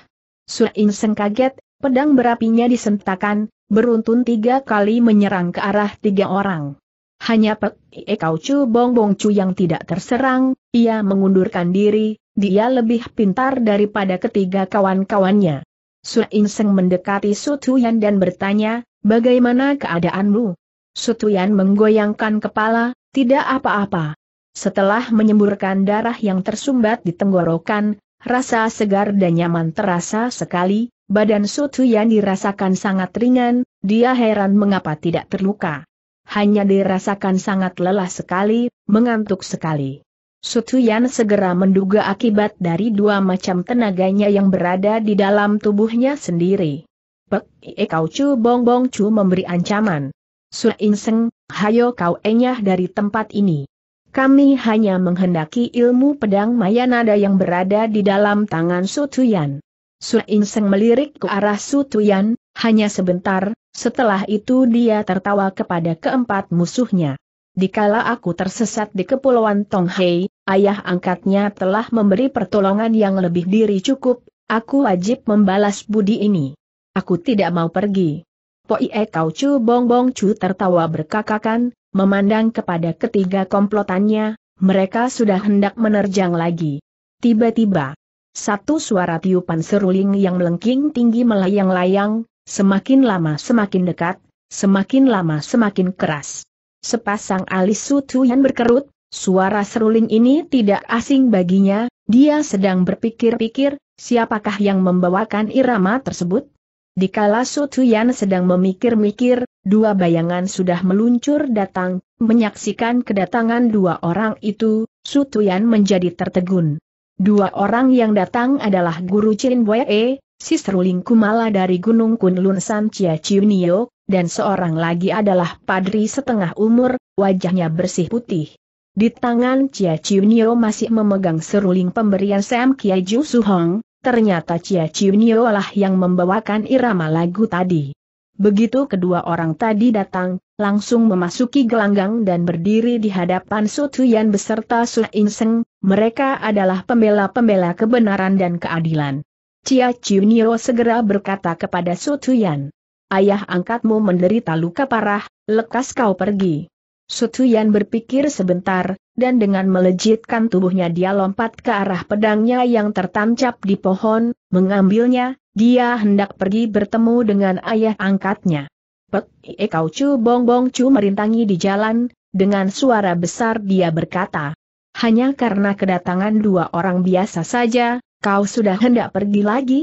Suin sengkaget, pedang berapinya disentakan, beruntun tiga kali menyerang ke arah tiga orang. Hanya Pek Ie Kau Chu Bong Bong Chu yang tidak terserang, ia mengundurkan diri, dia lebih pintar daripada ketiga kawan-kawannya. Su In Seng mendekati Su Tuyan dan bertanya, bagaimana keadaanmu? Su Tuyan menggoyangkan kepala, tidak apa-apa. Setelah menyemburkan darah yang tersumbat di tenggorokan, rasa segar dan nyaman terasa sekali, Badan Sotuyan dirasakan sangat ringan, dia heran mengapa tidak terluka. Hanya dirasakan sangat lelah sekali, mengantuk sekali. Sutuyan segera menduga akibat dari dua macam tenaganya yang berada di dalam tubuhnya sendiri. Pek e, Kau cu Bong Bong cu memberi ancaman. Su Inseng, hayo kau enyah dari tempat ini. Kami hanya menghendaki ilmu pedang Mayanada yang berada di dalam tangan Sutuyan. Su Inseng melirik ke arah Su Tuyan, hanya sebentar, setelah itu dia tertawa kepada keempat musuhnya. Dikala aku tersesat di kepulauan Tonghei, ayah angkatnya telah memberi pertolongan yang lebih diri cukup, aku wajib membalas budi ini. Aku tidak mau pergi. Poie Ie Kau Chu Bong Bong Chu tertawa berkakakan, memandang kepada ketiga komplotannya, mereka sudah hendak menerjang lagi. Tiba-tiba, satu suara tiupan seruling yang melengking tinggi melayang-layang, semakin lama semakin dekat, semakin lama semakin keras. Sepasang alis yang berkerut, suara seruling ini tidak asing baginya, dia sedang berpikir-pikir, siapakah yang membawakan irama tersebut? Dikala Sutuyan sedang memikir-mikir, dua bayangan sudah meluncur datang, menyaksikan kedatangan dua orang itu, Sutuyan menjadi tertegun. Dua orang yang datang adalah Guru Chin Wei, si seruling Kumala dari Gunung Kunlun San Chia Chiunio, dan seorang lagi adalah padri setengah umur, wajahnya bersih putih. Di tangan Chia Chiunio masih memegang seruling pemberian Sam Kiai Ju Hong. ternyata Chia Chiunio lah yang membawakan irama lagu tadi. Begitu kedua orang tadi datang, langsung memasuki gelanggang dan berdiri di hadapan Su Tuyan beserta Su Inseng, mereka adalah pembela-pembela kebenaran dan keadilan. Cia Chunio segera berkata kepada Sutuyan. Ayah angkatmu menderita luka parah, lekas kau pergi. Sutuyan berpikir sebentar, dan dengan melejitkan tubuhnya dia lompat ke arah pedangnya yang tertancap di pohon, mengambilnya, dia hendak pergi bertemu dengan ayah angkatnya. Pek ee eh, Kau cu Bong Bong cu merintangi di jalan, dengan suara besar dia berkata, hanya karena kedatangan dua orang biasa saja, kau sudah hendak pergi lagi?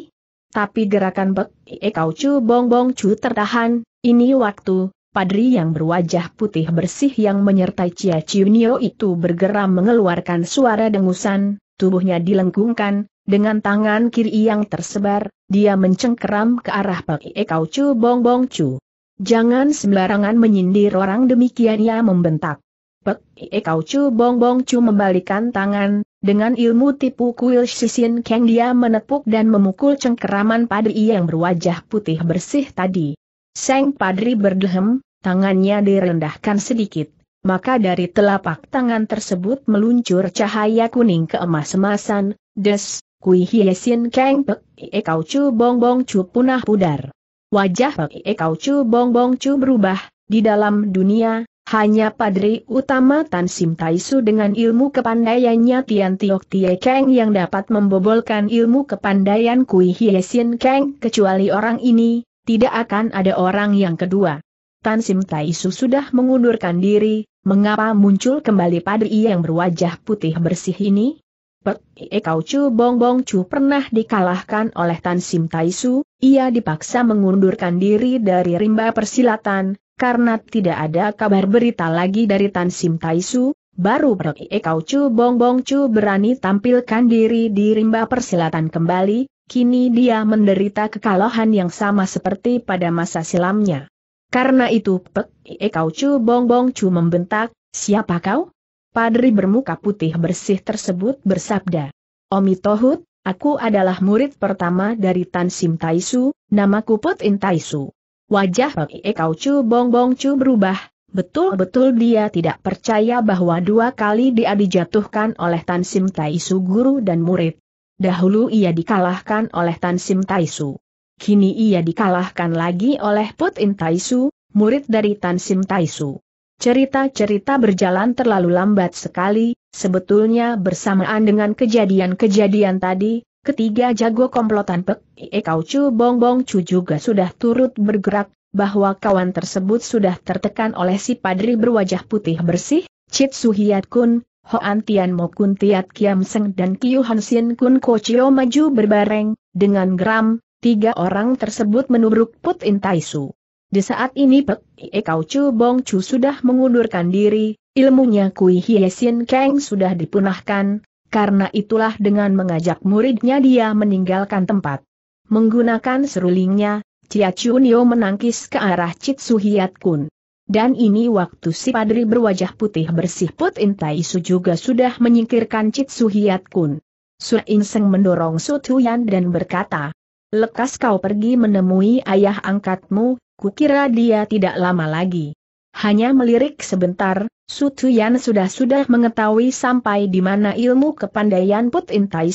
Tapi gerakan bek Ie Kau Chu Bong Bong Chu tertahan, ini waktu, padri yang berwajah putih bersih yang menyertai Cia Ciunio itu bergeram mengeluarkan suara dengusan, tubuhnya dilengkungkan, dengan tangan kiri yang tersebar, dia mencengkeram ke arah bek Ie Kau Chu Bong Bong Chu. Jangan sembarangan menyindir orang demikian ia membentak. Pek Ekau eh, Chu Bong Bong Chu membalikan tangan, dengan ilmu tipu kuil Sisin keng dia menepuk dan memukul cengkeraman padri yang berwajah putih bersih tadi. Seng padri berdehem, tangannya direndahkan sedikit, maka dari telapak tangan tersebut meluncur cahaya kuning keemas-emasan, des, kui hiesin keng Pek Ekau eh, Chu Bong Bong Chu punah pudar. Wajah Pek Ekau eh, Chu Bong Bong Chu berubah, di dalam dunia, hanya padri Utama Tan Sim Taisu dengan ilmu kepandaiannya Tian Tiok Tie Kang yang dapat membobolkan ilmu kepandaian Kui Hiesin Kang kecuali orang ini, tidak akan ada orang yang kedua. Tan Sim Taisu sudah mengundurkan diri, mengapa muncul kembali padri yang berwajah putih bersih ini? Pek Ekau Chu Bong Bong Chu pernah dikalahkan oleh Tan Sim Taisu, ia dipaksa mengundurkan diri dari rimba persilatan, karena tidak ada kabar berita lagi dari Tan Sim Taisu, baru Ie Kau Chu Bong Bong Chu berani tampilkan diri di rimba persilatan kembali, kini dia menderita kekalahan yang sama seperti pada masa silamnya. Karena itu Pek Kau Chu Bong Bong Chu membentak, siapa kau? Padri bermuka putih bersih tersebut bersabda. Omi Tohut, aku adalah murid pertama dari Tan Sim Taisu, namaku Put In Taisu. Wajah Ie Kau Chu Bong Bong Chu berubah, betul-betul dia tidak percaya bahwa dua kali dia dijatuhkan oleh Tan Sim Tai Su guru dan murid. Dahulu ia dikalahkan oleh Tan Sim Tai Su. Kini ia dikalahkan lagi oleh Put In Tai Su, murid dari Tan Sim Tai Su. Cerita-cerita berjalan terlalu lambat sekali, sebetulnya bersamaan dengan kejadian-kejadian tadi, Ketiga jago komplotan Pek Ie Kau Chu Bong Bong Chu juga sudah turut bergerak, bahwa kawan tersebut sudah tertekan oleh si padri berwajah putih bersih, Chit Suhiat Kun, Hoan Tian Mo Kun Tiat Kiam Seng dan Kiu Han Sin Kun Ko Chio maju berbareng, dengan geram, tiga orang tersebut menubruk Put In Tai Su. Di saat ini Pek Ie Kau Chu Bong Chu sudah mengundurkan diri, ilmunya Kui Hie Sin Kang sudah dipunahkan, karena itulah dengan mengajak muridnya dia meninggalkan tempat. Menggunakan serulingnya, Chia Chunio menangkis ke arah Chitsu Suhiat Kun. Dan ini waktu si padri berwajah putih bersih Put Intaisu juga sudah menyingkirkan Chitsu Suhiat Kun. Su Seng mendorong Su Tuyan dan berkata, Lekas kau pergi menemui ayah angkatmu, kukira dia tidak lama lagi. Hanya melirik sebentar, Sutu Yan sudah-sudah mengetahui sampai di mana ilmu kepandaian Put In Tai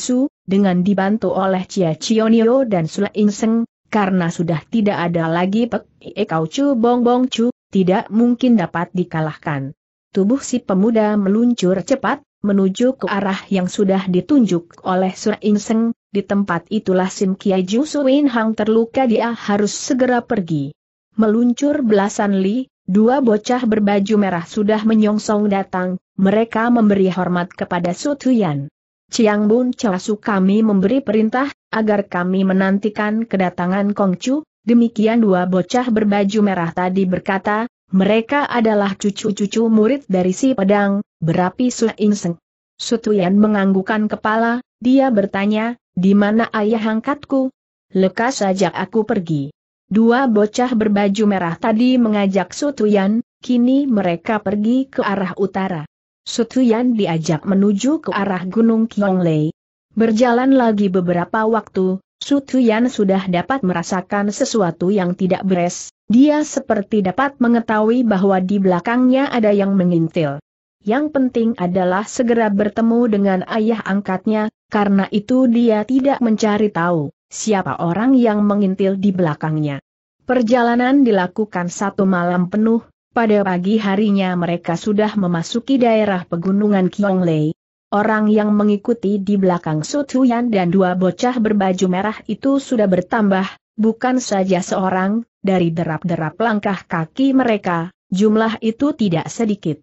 dengan dibantu oleh Chia Chionio dan Sula In karena sudah tidak ada lagi Pek Ie Kau Chu Bong Bong Chu, tidak mungkin dapat dikalahkan. Tubuh si pemuda meluncur cepat, menuju ke arah yang sudah ditunjuk oleh Sula In di tempat itulah Sim Kiai Ju Suin Hang terluka dia harus segera pergi. Meluncur belasan li, Dua bocah berbaju merah sudah menyongsong datang, mereka memberi hormat kepada Sutuyan. Chiang Bun Chasu kami memberi perintah, agar kami menantikan kedatangan Kongcu, demikian dua bocah berbaju merah tadi berkata, mereka adalah cucu-cucu murid dari si pedang, berapi Su Inseng. Sutuyan menganggukan kepala, dia bertanya, di mana ayah angkatku? Lekas saja aku pergi. Dua bocah berbaju merah tadi mengajak Sutuyan, kini mereka pergi ke arah utara. Sutuyan diajak menuju ke arah Gunung Kyonglei. Berjalan lagi beberapa waktu, Sutuyan sudah dapat merasakan sesuatu yang tidak beres, dia seperti dapat mengetahui bahwa di belakangnya ada yang mengintil. Yang penting adalah segera bertemu dengan ayah angkatnya, karena itu dia tidak mencari tahu siapa orang yang mengintil di belakangnya. Perjalanan dilakukan satu malam penuh, pada pagi harinya mereka sudah memasuki daerah pegunungan Kyonglei. Orang yang mengikuti di belakang Sutuyan dan dua bocah berbaju merah itu sudah bertambah, bukan saja seorang, dari derap-derap langkah kaki mereka, jumlah itu tidak sedikit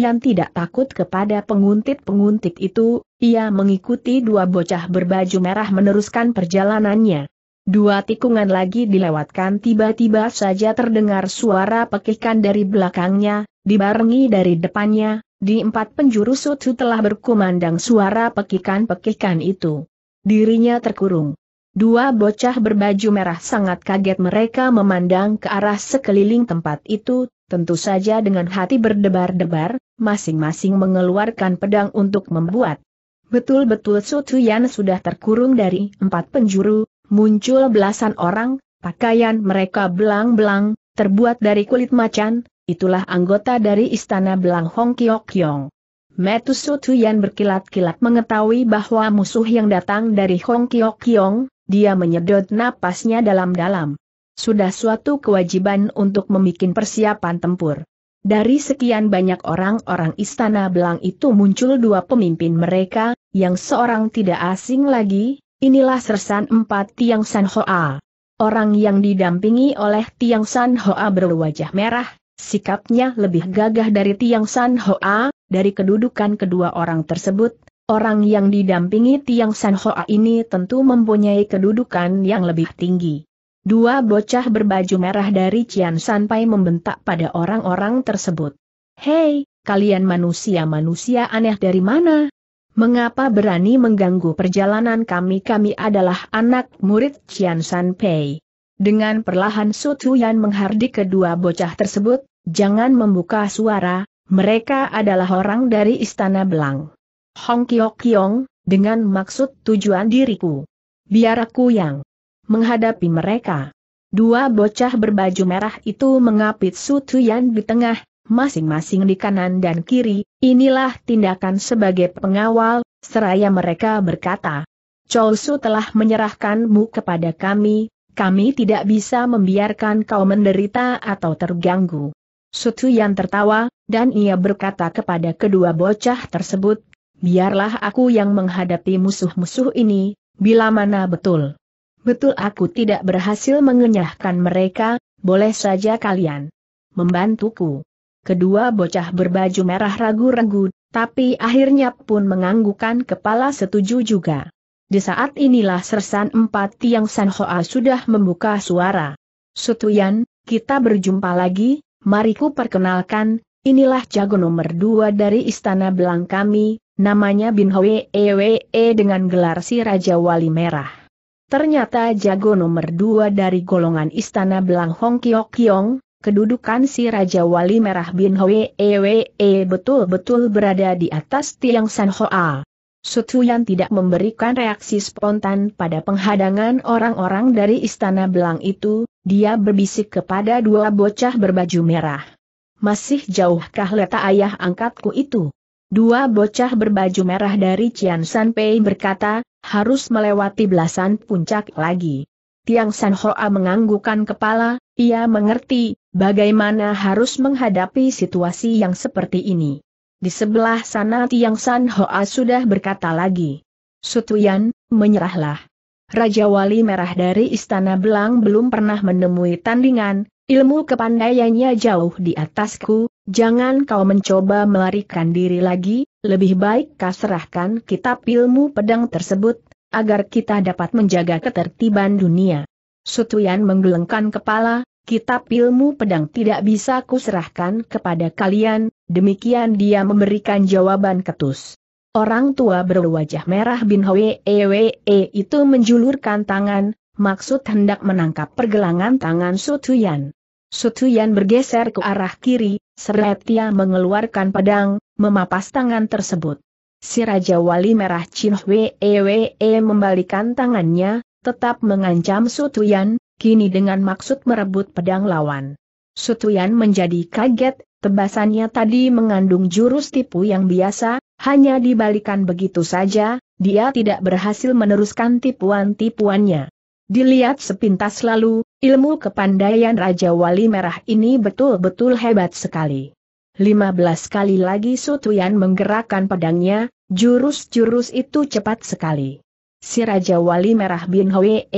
yang tidak takut kepada penguntit-penguntit itu, ia mengikuti dua bocah berbaju merah meneruskan perjalanannya. Dua tikungan lagi dilewatkan tiba-tiba saja terdengar suara pekikan dari belakangnya, dibarengi dari depannya, di empat penjuru Sutsu telah berkumandang suara pekikan-pekikan itu. Dirinya terkurung. Dua bocah berbaju merah sangat kaget mereka memandang ke arah sekeliling tempat itu, Tentu saja dengan hati berdebar-debar, masing-masing mengeluarkan pedang untuk membuat. Betul-betul Sutu Yan sudah terkurung dari empat penjuru, muncul belasan orang, pakaian mereka belang-belang, terbuat dari kulit macan, itulah anggota dari istana belang Hong Metu Metus Yan berkilat-kilat mengetahui bahwa musuh yang datang dari Hong Yong, dia menyedot napasnya dalam-dalam. Sudah suatu kewajiban untuk membuat persiapan tempur. Dari sekian banyak orang-orang istana belang itu muncul dua pemimpin mereka, yang seorang tidak asing lagi, inilah Sersan Empat Tiang San Hoa. Orang yang didampingi oleh Tiang San Hoa berwajah merah, sikapnya lebih gagah dari Tiang San Hoa, dari kedudukan kedua orang tersebut, orang yang didampingi Tiang San Hoa ini tentu mempunyai kedudukan yang lebih tinggi. Dua bocah berbaju merah dari Cian Sanpai membentak pada orang-orang tersebut. Hei, kalian manusia-manusia aneh dari mana? Mengapa berani mengganggu perjalanan kami? Kami adalah anak murid Cian Sanpei. Dengan perlahan Sutuyan menghardik kedua bocah tersebut, jangan membuka suara, mereka adalah orang dari Istana Belang. Hong Kiok Kiong, dengan maksud tujuan diriku. Biar aku yang menghadapi mereka. Dua bocah berbaju merah itu mengapit Sutuyan di tengah, masing-masing di kanan dan kiri, inilah tindakan sebagai pengawal, seraya mereka berkata, Chol-su telah menyerahkanmu kepada kami, kami tidak bisa membiarkan kau menderita atau terganggu. Sutuyan tertawa, dan ia berkata kepada kedua bocah tersebut, biarlah aku yang menghadapi musuh-musuh ini, bila mana betul. Betul aku tidak berhasil mengenyahkan mereka, boleh saja kalian membantuku. Kedua bocah berbaju merah ragu-ragu, tapi akhirnya pun menganggukan kepala setuju juga. Di saat inilah Sersan Empat Tiang San Hoa sudah membuka suara. Sutuyan, kita berjumpa lagi, mari ku perkenalkan, inilah jago nomor dua dari Istana Belang kami, namanya Bin Hwe Ewe e dengan gelar si Raja Wali Merah. Ternyata jago nomor dua dari golongan istana Belang Hong Kiok Kiong, kedudukan si Raja Wali Merah Bin Hwe Ewe e, betul-betul berada di atas tiang San Hoa. Sutuyan tidak memberikan reaksi spontan pada penghadangan orang-orang dari istana Belang itu, dia berbisik kepada dua bocah berbaju merah. Masih jauhkah letak ayah angkatku itu? Dua bocah berbaju merah dari Cian Sanpei berkata, harus melewati belasan puncak lagi. Tiang San Hoa menganggukan kepala, ia mengerti bagaimana harus menghadapi situasi yang seperti ini. Di sebelah sana Tiang San Hoa sudah berkata lagi. Sutuyan, menyerahlah. Raja Wali Merah dari Istana Belang belum pernah menemui tandingan, ilmu kepandaiannya jauh di atasku, jangan kau mencoba melarikan diri lagi, lebih baik kau serahkan kitab ilmu pedang tersebut, agar kita dapat menjaga ketertiban dunia. Sutuyan menggelengkan kepala, kitab ilmu pedang tidak bisa kuserahkan kepada kalian, demikian dia memberikan jawaban ketus. Orang tua berwajah merah bin Hwee e itu menjulurkan tangan, maksud hendak menangkap pergelangan tangan Sutuyan. Sutuyan bergeser ke arah kiri, seret ia mengeluarkan pedang, memapas tangan tersebut. Si Raja Wali Merah Chin Hwee e membalikan tangannya, tetap mengancam Sutuyan, kini dengan maksud merebut pedang lawan. Sutuyan menjadi kaget, tebasannya tadi mengandung jurus tipu yang biasa, hanya dibalikan begitu saja, dia tidak berhasil meneruskan tipuan-tipuannya. Dilihat sepintas lalu, ilmu kepandaian Raja Wali Merah ini betul-betul hebat sekali. 15 kali lagi Sutuyan menggerakkan pedangnya, jurus-jurus itu cepat sekali. Si Raja Wali Merah Bin Hwee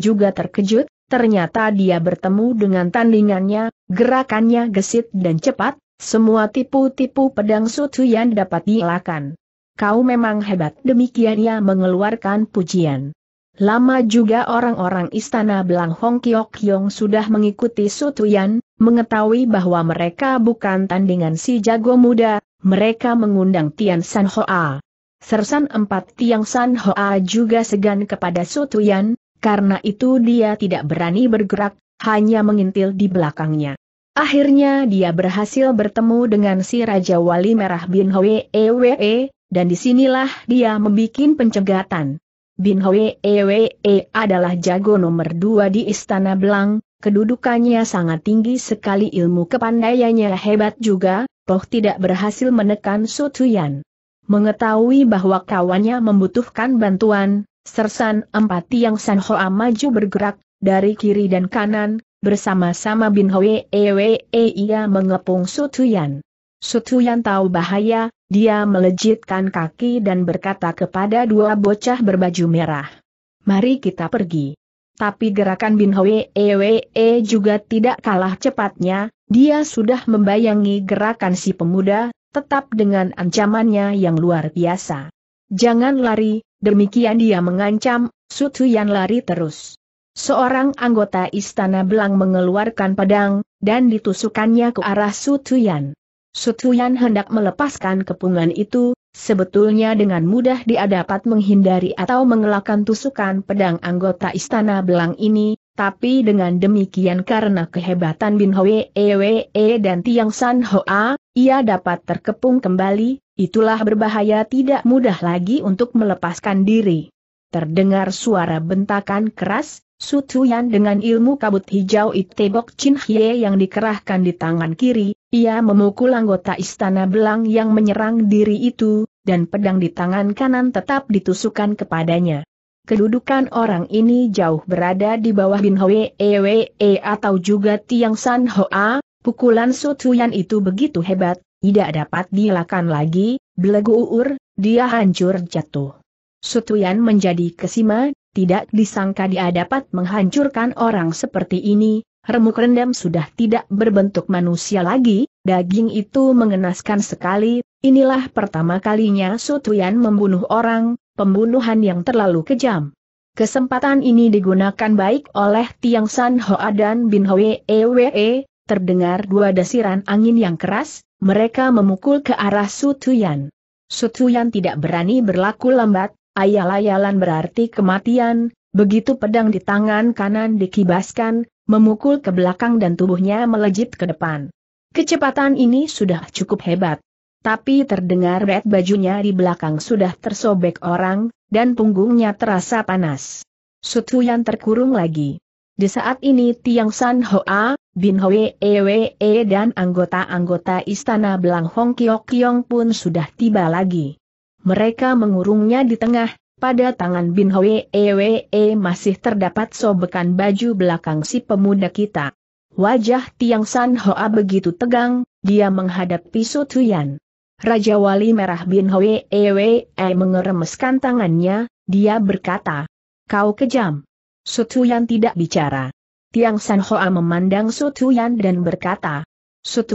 juga terkejut, ternyata dia bertemu dengan tandingannya, gerakannya gesit dan cepat, semua tipu-tipu pedang Sutuyan dapat dielakkan. Kau memang hebat demikian ia mengeluarkan pujian. Lama juga orang-orang istana Belang Hong Kiok Yong sudah mengikuti Sutuyan, mengetahui bahwa mereka bukan tandingan si jago muda, mereka mengundang Tian San Hoa. Sersan empat Tian San Hoa juga segan kepada Sutuyan, karena itu dia tidak berani bergerak, hanya mengintil di belakangnya. Akhirnya dia berhasil bertemu dengan si Raja Wali Merah Bin Hwee Wee, dan disinilah dia membuat pencegatan. Bin Hwee -e adalah jago nomor dua di Istana Belang, kedudukannya sangat tinggi sekali ilmu kepandaiannya hebat juga, toh tidak berhasil menekan Sutuyan. Mengetahui bahwa kawannya membutuhkan bantuan, Sersan Empat Tiang San Hoa maju bergerak, dari kiri dan kanan, bersama-sama Bin Hwee -e ia mengepung Sutuyan. Sutu yang tahu bahaya, dia melejitkan kaki dan berkata kepada dua bocah berbaju merah. Mari kita pergi. Tapi gerakan Bin Hwe Ewe juga tidak kalah cepatnya, dia sudah membayangi gerakan si pemuda, tetap dengan ancamannya yang luar biasa. Jangan lari, demikian dia mengancam, Sutu Sutuyan lari terus. Seorang anggota istana Belang mengeluarkan pedang, dan ditusukannya ke arah Sutuyan. Sutuyan hendak melepaskan kepungan itu, sebetulnya dengan mudah dia dapat menghindari atau mengelakkan tusukan pedang anggota istana belang ini, tapi dengan demikian karena kehebatan Bin Hwe Ewe -e dan Tiang San Hoa, ia dapat terkepung kembali, itulah berbahaya tidak mudah lagi untuk melepaskan diri. Terdengar suara bentakan keras, Su dengan ilmu kabut hijau Itebok Chin Hye yang dikerahkan di tangan kiri, ia memukul anggota istana belang yang menyerang diri itu, dan pedang di tangan kanan tetap ditusukkan kepadanya. Kedudukan orang ini jauh berada di bawah Bin Hwe Ewe e atau juga Tiang San Hoa, pukulan Su itu begitu hebat, tidak dapat dilakukan lagi, belegu uur, dia hancur jatuh. Sutuyan menjadi kesima, tidak disangka dia dapat menghancurkan orang seperti ini, remuk rendam sudah tidak berbentuk manusia lagi, daging itu mengenaskan sekali, inilah pertama kalinya Sutuyan membunuh orang, pembunuhan yang terlalu kejam. Kesempatan ini digunakan baik oleh Tiang San Hoa dan Bin Hwe Ewe, e, terdengar dua desiran angin yang keras, mereka memukul ke arah Sutuyan. Sutuyan tidak berani berlaku lambat, Ayal-ayalan berarti kematian, begitu pedang di tangan kanan dikibaskan, memukul ke belakang dan tubuhnya melejit ke depan. Kecepatan ini sudah cukup hebat. Tapi terdengar red bajunya di belakang sudah tersobek orang, dan punggungnya terasa panas. yang terkurung lagi. Di saat ini Tiang San Hoa, Bin Hoe Ewe E dan anggota-anggota istana Belang Hong Kiok Kiong pun sudah tiba lagi mereka mengurungnya di tengah, pada tangan Bin Hwe Ewe e, masih terdapat sobekan baju belakang si pemuda kita. Wajah Tiang San Hoa begitu tegang, dia menghadapi Su Raja Wali Merah Bin Hwe Ewe e, mengeremeskan tangannya, dia berkata, Kau kejam. Su tidak bicara. Tiang San Hoa memandang Su dan berkata, Su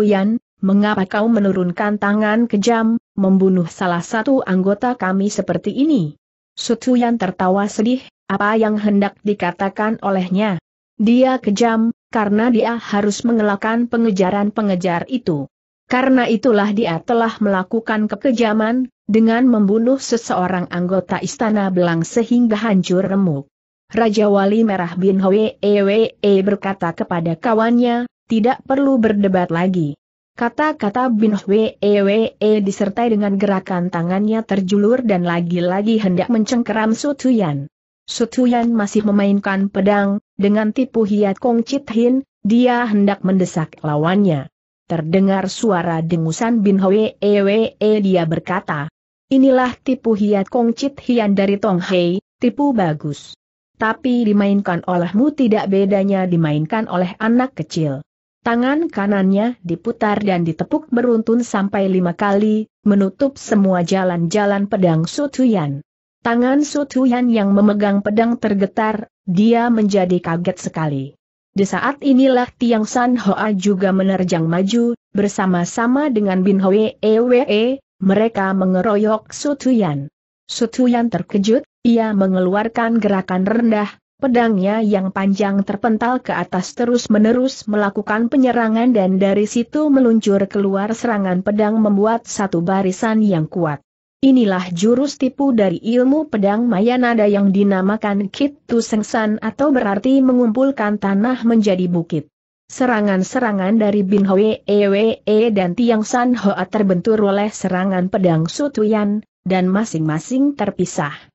mengapa kau menurunkan tangan kejam, membunuh salah satu anggota kami seperti ini. Sutuyan tertawa sedih, apa yang hendak dikatakan olehnya. Dia kejam, karena dia harus mengelakkan pengejaran-pengejar itu. Karena itulah dia telah melakukan kekejaman, dengan membunuh seseorang anggota istana belang sehingga hancur remuk. Raja Wali Merah bin Hwee -e berkata kepada kawannya, tidak perlu berdebat lagi. Kata-kata Bin Hwee eh, Wee eh, disertai dengan gerakan tangannya terjulur dan lagi-lagi hendak mencengkeram Sutuyan. Sutuyan masih memainkan pedang, dengan tipu hiat Kong Chit Hin, dia hendak mendesak lawannya. Terdengar suara dengusan Bin Hwee eh, Wee dia berkata, Inilah tipu hiat Kong Chit Hian dari Tong Hei, tipu bagus. Tapi dimainkan olehmu tidak bedanya dimainkan oleh anak kecil. Tangan kanannya diputar dan ditepuk beruntun sampai lima kali, menutup semua jalan-jalan pedang Sutuyan. Tangan Sutuyan yang memegang pedang tergetar, dia menjadi kaget sekali. Di saat inilah Tiang San Hoa juga menerjang maju, bersama-sama dengan Bin Hoe Ewe, mereka mengeroyok Sutuyan. Sutuyan terkejut, ia mengeluarkan gerakan rendah, Pedangnya yang panjang terpental ke atas terus-menerus melakukan penyerangan dan dari situ meluncur keluar serangan pedang membuat satu barisan yang kuat. Inilah jurus tipu dari ilmu pedang Mayanada yang dinamakan Kitu Tusengsan atau berarti mengumpulkan tanah menjadi bukit. Serangan-serangan dari Bin Hwe Ewe e dan Tiang San Hoa terbentur oleh serangan pedang Sutuyan, dan masing-masing terpisah.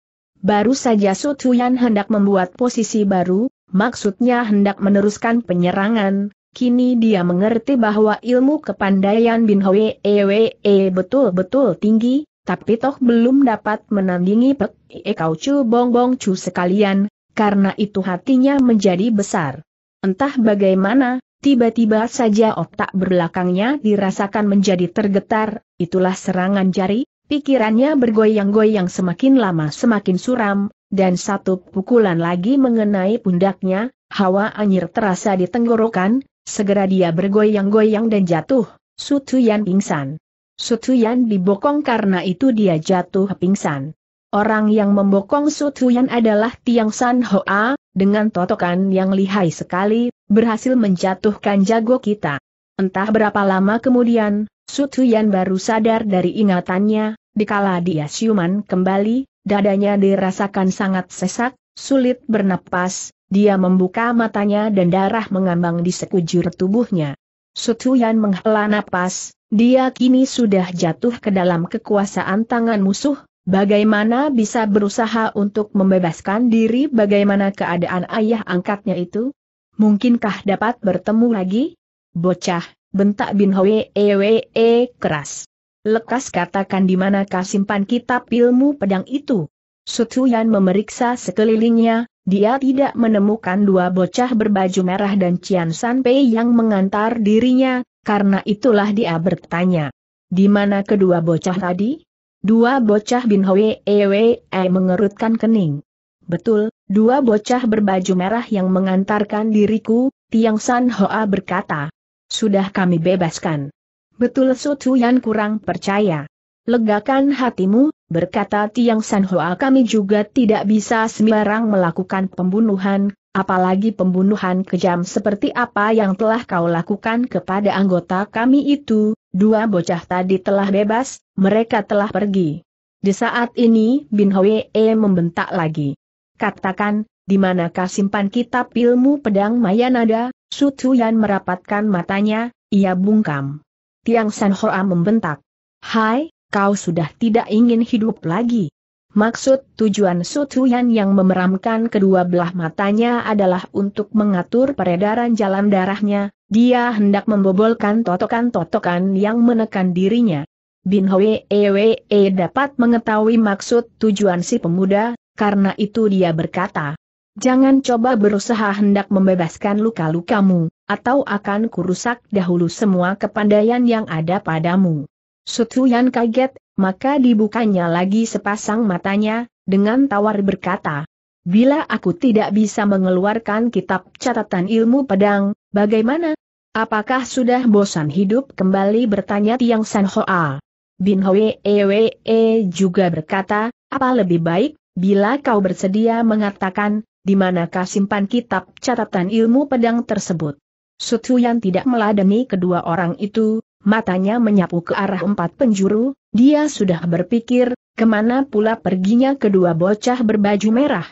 Baru saja Su hendak membuat posisi baru, maksudnya hendak meneruskan penyerangan, kini dia mengerti bahwa ilmu kepandaian Bin Hwe Ewe e betul-betul tinggi, tapi toh belum dapat menandingi Pek Ie Kau Chu Bong Bong Chu sekalian, karena itu hatinya menjadi besar. Entah bagaimana, tiba-tiba saja otak berlakangnya dirasakan menjadi tergetar, itulah serangan jari, Pikirannya bergoyang-goyang semakin lama semakin suram, dan satu pukulan lagi mengenai pundaknya, hawa anjir terasa di tenggorokan, segera dia bergoyang-goyang dan jatuh, Sutuyan pingsan. Sutuyan dibokong karena itu dia jatuh pingsan. Orang yang membokong Sutuyan adalah Tiang San Hoa, dengan totokan yang lihai sekali, berhasil menjatuhkan jago kita. Entah berapa lama kemudian, Sutuyan baru sadar dari ingatannya, dikala dia siuman kembali, dadanya dirasakan sangat sesak, sulit bernapas, dia membuka matanya dan darah mengambang di sekujur tubuhnya. Sutuyan menghela napas, dia kini sudah jatuh ke dalam kekuasaan tangan musuh, Bagaimana bisa berusaha untuk membebaskan diri bagaimana keadaan ayah angkatnya itu? Mungkinkah dapat bertemu lagi? Bocah, bentak Bin Hwe Ewe -e keras. Lekas katakan di manakah simpan kitab ilmu pedang itu. Sutuyan memeriksa sekelilingnya, dia tidak menemukan dua bocah berbaju merah dan Cian Sanpei yang mengantar dirinya, karena itulah dia bertanya. Di mana kedua bocah tadi? Dua bocah Bin Hwe Ewe -e mengerutkan kening. Betul, dua bocah berbaju merah yang mengantarkan diriku, Tiang San Hoa berkata sudah kami bebaskan. Betul yang kurang percaya. Legakan hatimu, berkata Tiang Hoa kami juga tidak bisa sembarang melakukan pembunuhan, apalagi pembunuhan kejam seperti apa yang telah kau lakukan kepada anggota kami itu, dua bocah tadi telah bebas, mereka telah pergi. Di saat ini Bin Hwee membentak lagi. Katakan, di manakah simpan kitab ilmu pedang Mayanada? Su Tuyan merapatkan matanya, ia bungkam. Tiang San Hoa membentak. Hai, kau sudah tidak ingin hidup lagi. Maksud tujuan Su Tuyan yang memeramkan kedua belah matanya adalah untuk mengatur peredaran jalan darahnya, dia hendak membobolkan totokan-totokan yang menekan dirinya. Bin Hwe Ewe e dapat mengetahui maksud tujuan si pemuda, karena itu dia berkata, Jangan coba berusaha hendak membebaskan luka-lukamu, atau akan kurusak dahulu semua kepandaian yang ada padamu. Sutuyan kaget, maka dibukanya lagi sepasang matanya, dengan tawar berkata, Bila aku tidak bisa mengeluarkan kitab catatan ilmu pedang, bagaimana? Apakah sudah bosan hidup kembali bertanya Tiang San Hoa? Bin Hwe Ewe e juga berkata, apa lebih baik, bila kau bersedia mengatakan, di manakah simpan kitab catatan ilmu pedang tersebut. Sutuyan tidak meladeni kedua orang itu, matanya menyapu ke arah empat penjuru, dia sudah berpikir, kemana pula perginya kedua bocah berbaju merah.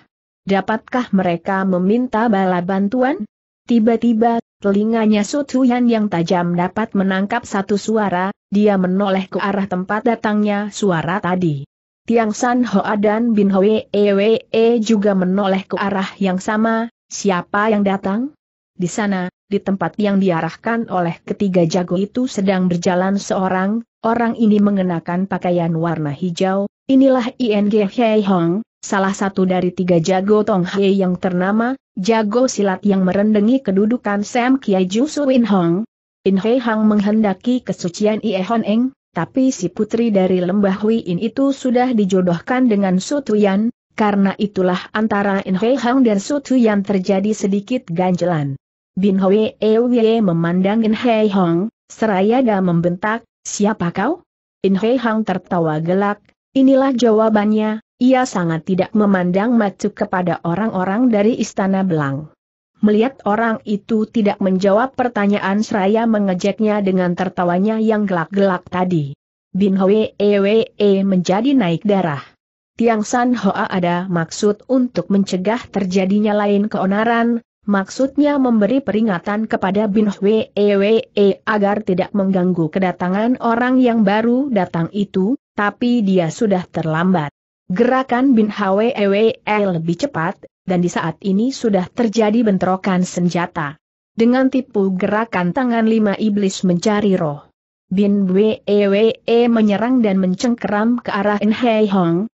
Dapatkah mereka meminta bala bantuan? Tiba-tiba, telinganya Sutuyan yang tajam dapat menangkap satu suara, dia menoleh ke arah tempat datangnya suara tadi. Tiang San Hoa dan Bin Hwe Ewe e juga menoleh ke arah yang sama, siapa yang datang? Di sana, di tempat yang diarahkan oleh ketiga jago itu sedang berjalan seorang, orang ini mengenakan pakaian warna hijau, inilah Ing Hei Hong, salah satu dari tiga jago Tong Hei yang ternama, jago silat yang merendengi kedudukan Sam Kiai Jusu Win Hong. In Hei Hong menghendaki kesucian Ie Hon Eng, tapi si putri dari lembah Huiin itu sudah dijodohkan dengan Sutuyan, karena itulah antara In Hei Hang dan Sutuyan terjadi sedikit ganjelan. Bin Hwee Wee memandang In Hei Hang, seraya membentak, siapa kau? In Hei Hang tertawa gelak, inilah jawabannya, ia sangat tidak memandang macu kepada orang-orang dari Istana Belang. Melihat orang itu tidak menjawab pertanyaan seraya mengejeknya dengan tertawanya yang gelak-gelak tadi. Bin Hwe Ewe e menjadi naik darah. Tiang San Hoa ada maksud untuk mencegah terjadinya lain keonaran, maksudnya memberi peringatan kepada Bin Hwe Ewe e agar tidak mengganggu kedatangan orang yang baru datang itu, tapi dia sudah terlambat. Gerakan Bin Hwe Ewe e lebih cepat, dan di saat ini sudah terjadi bentrokan senjata. Dengan tipu gerakan tangan lima iblis mencari roh. Bin Wee menyerang dan mencengkeram ke arah En Heihong. Hong,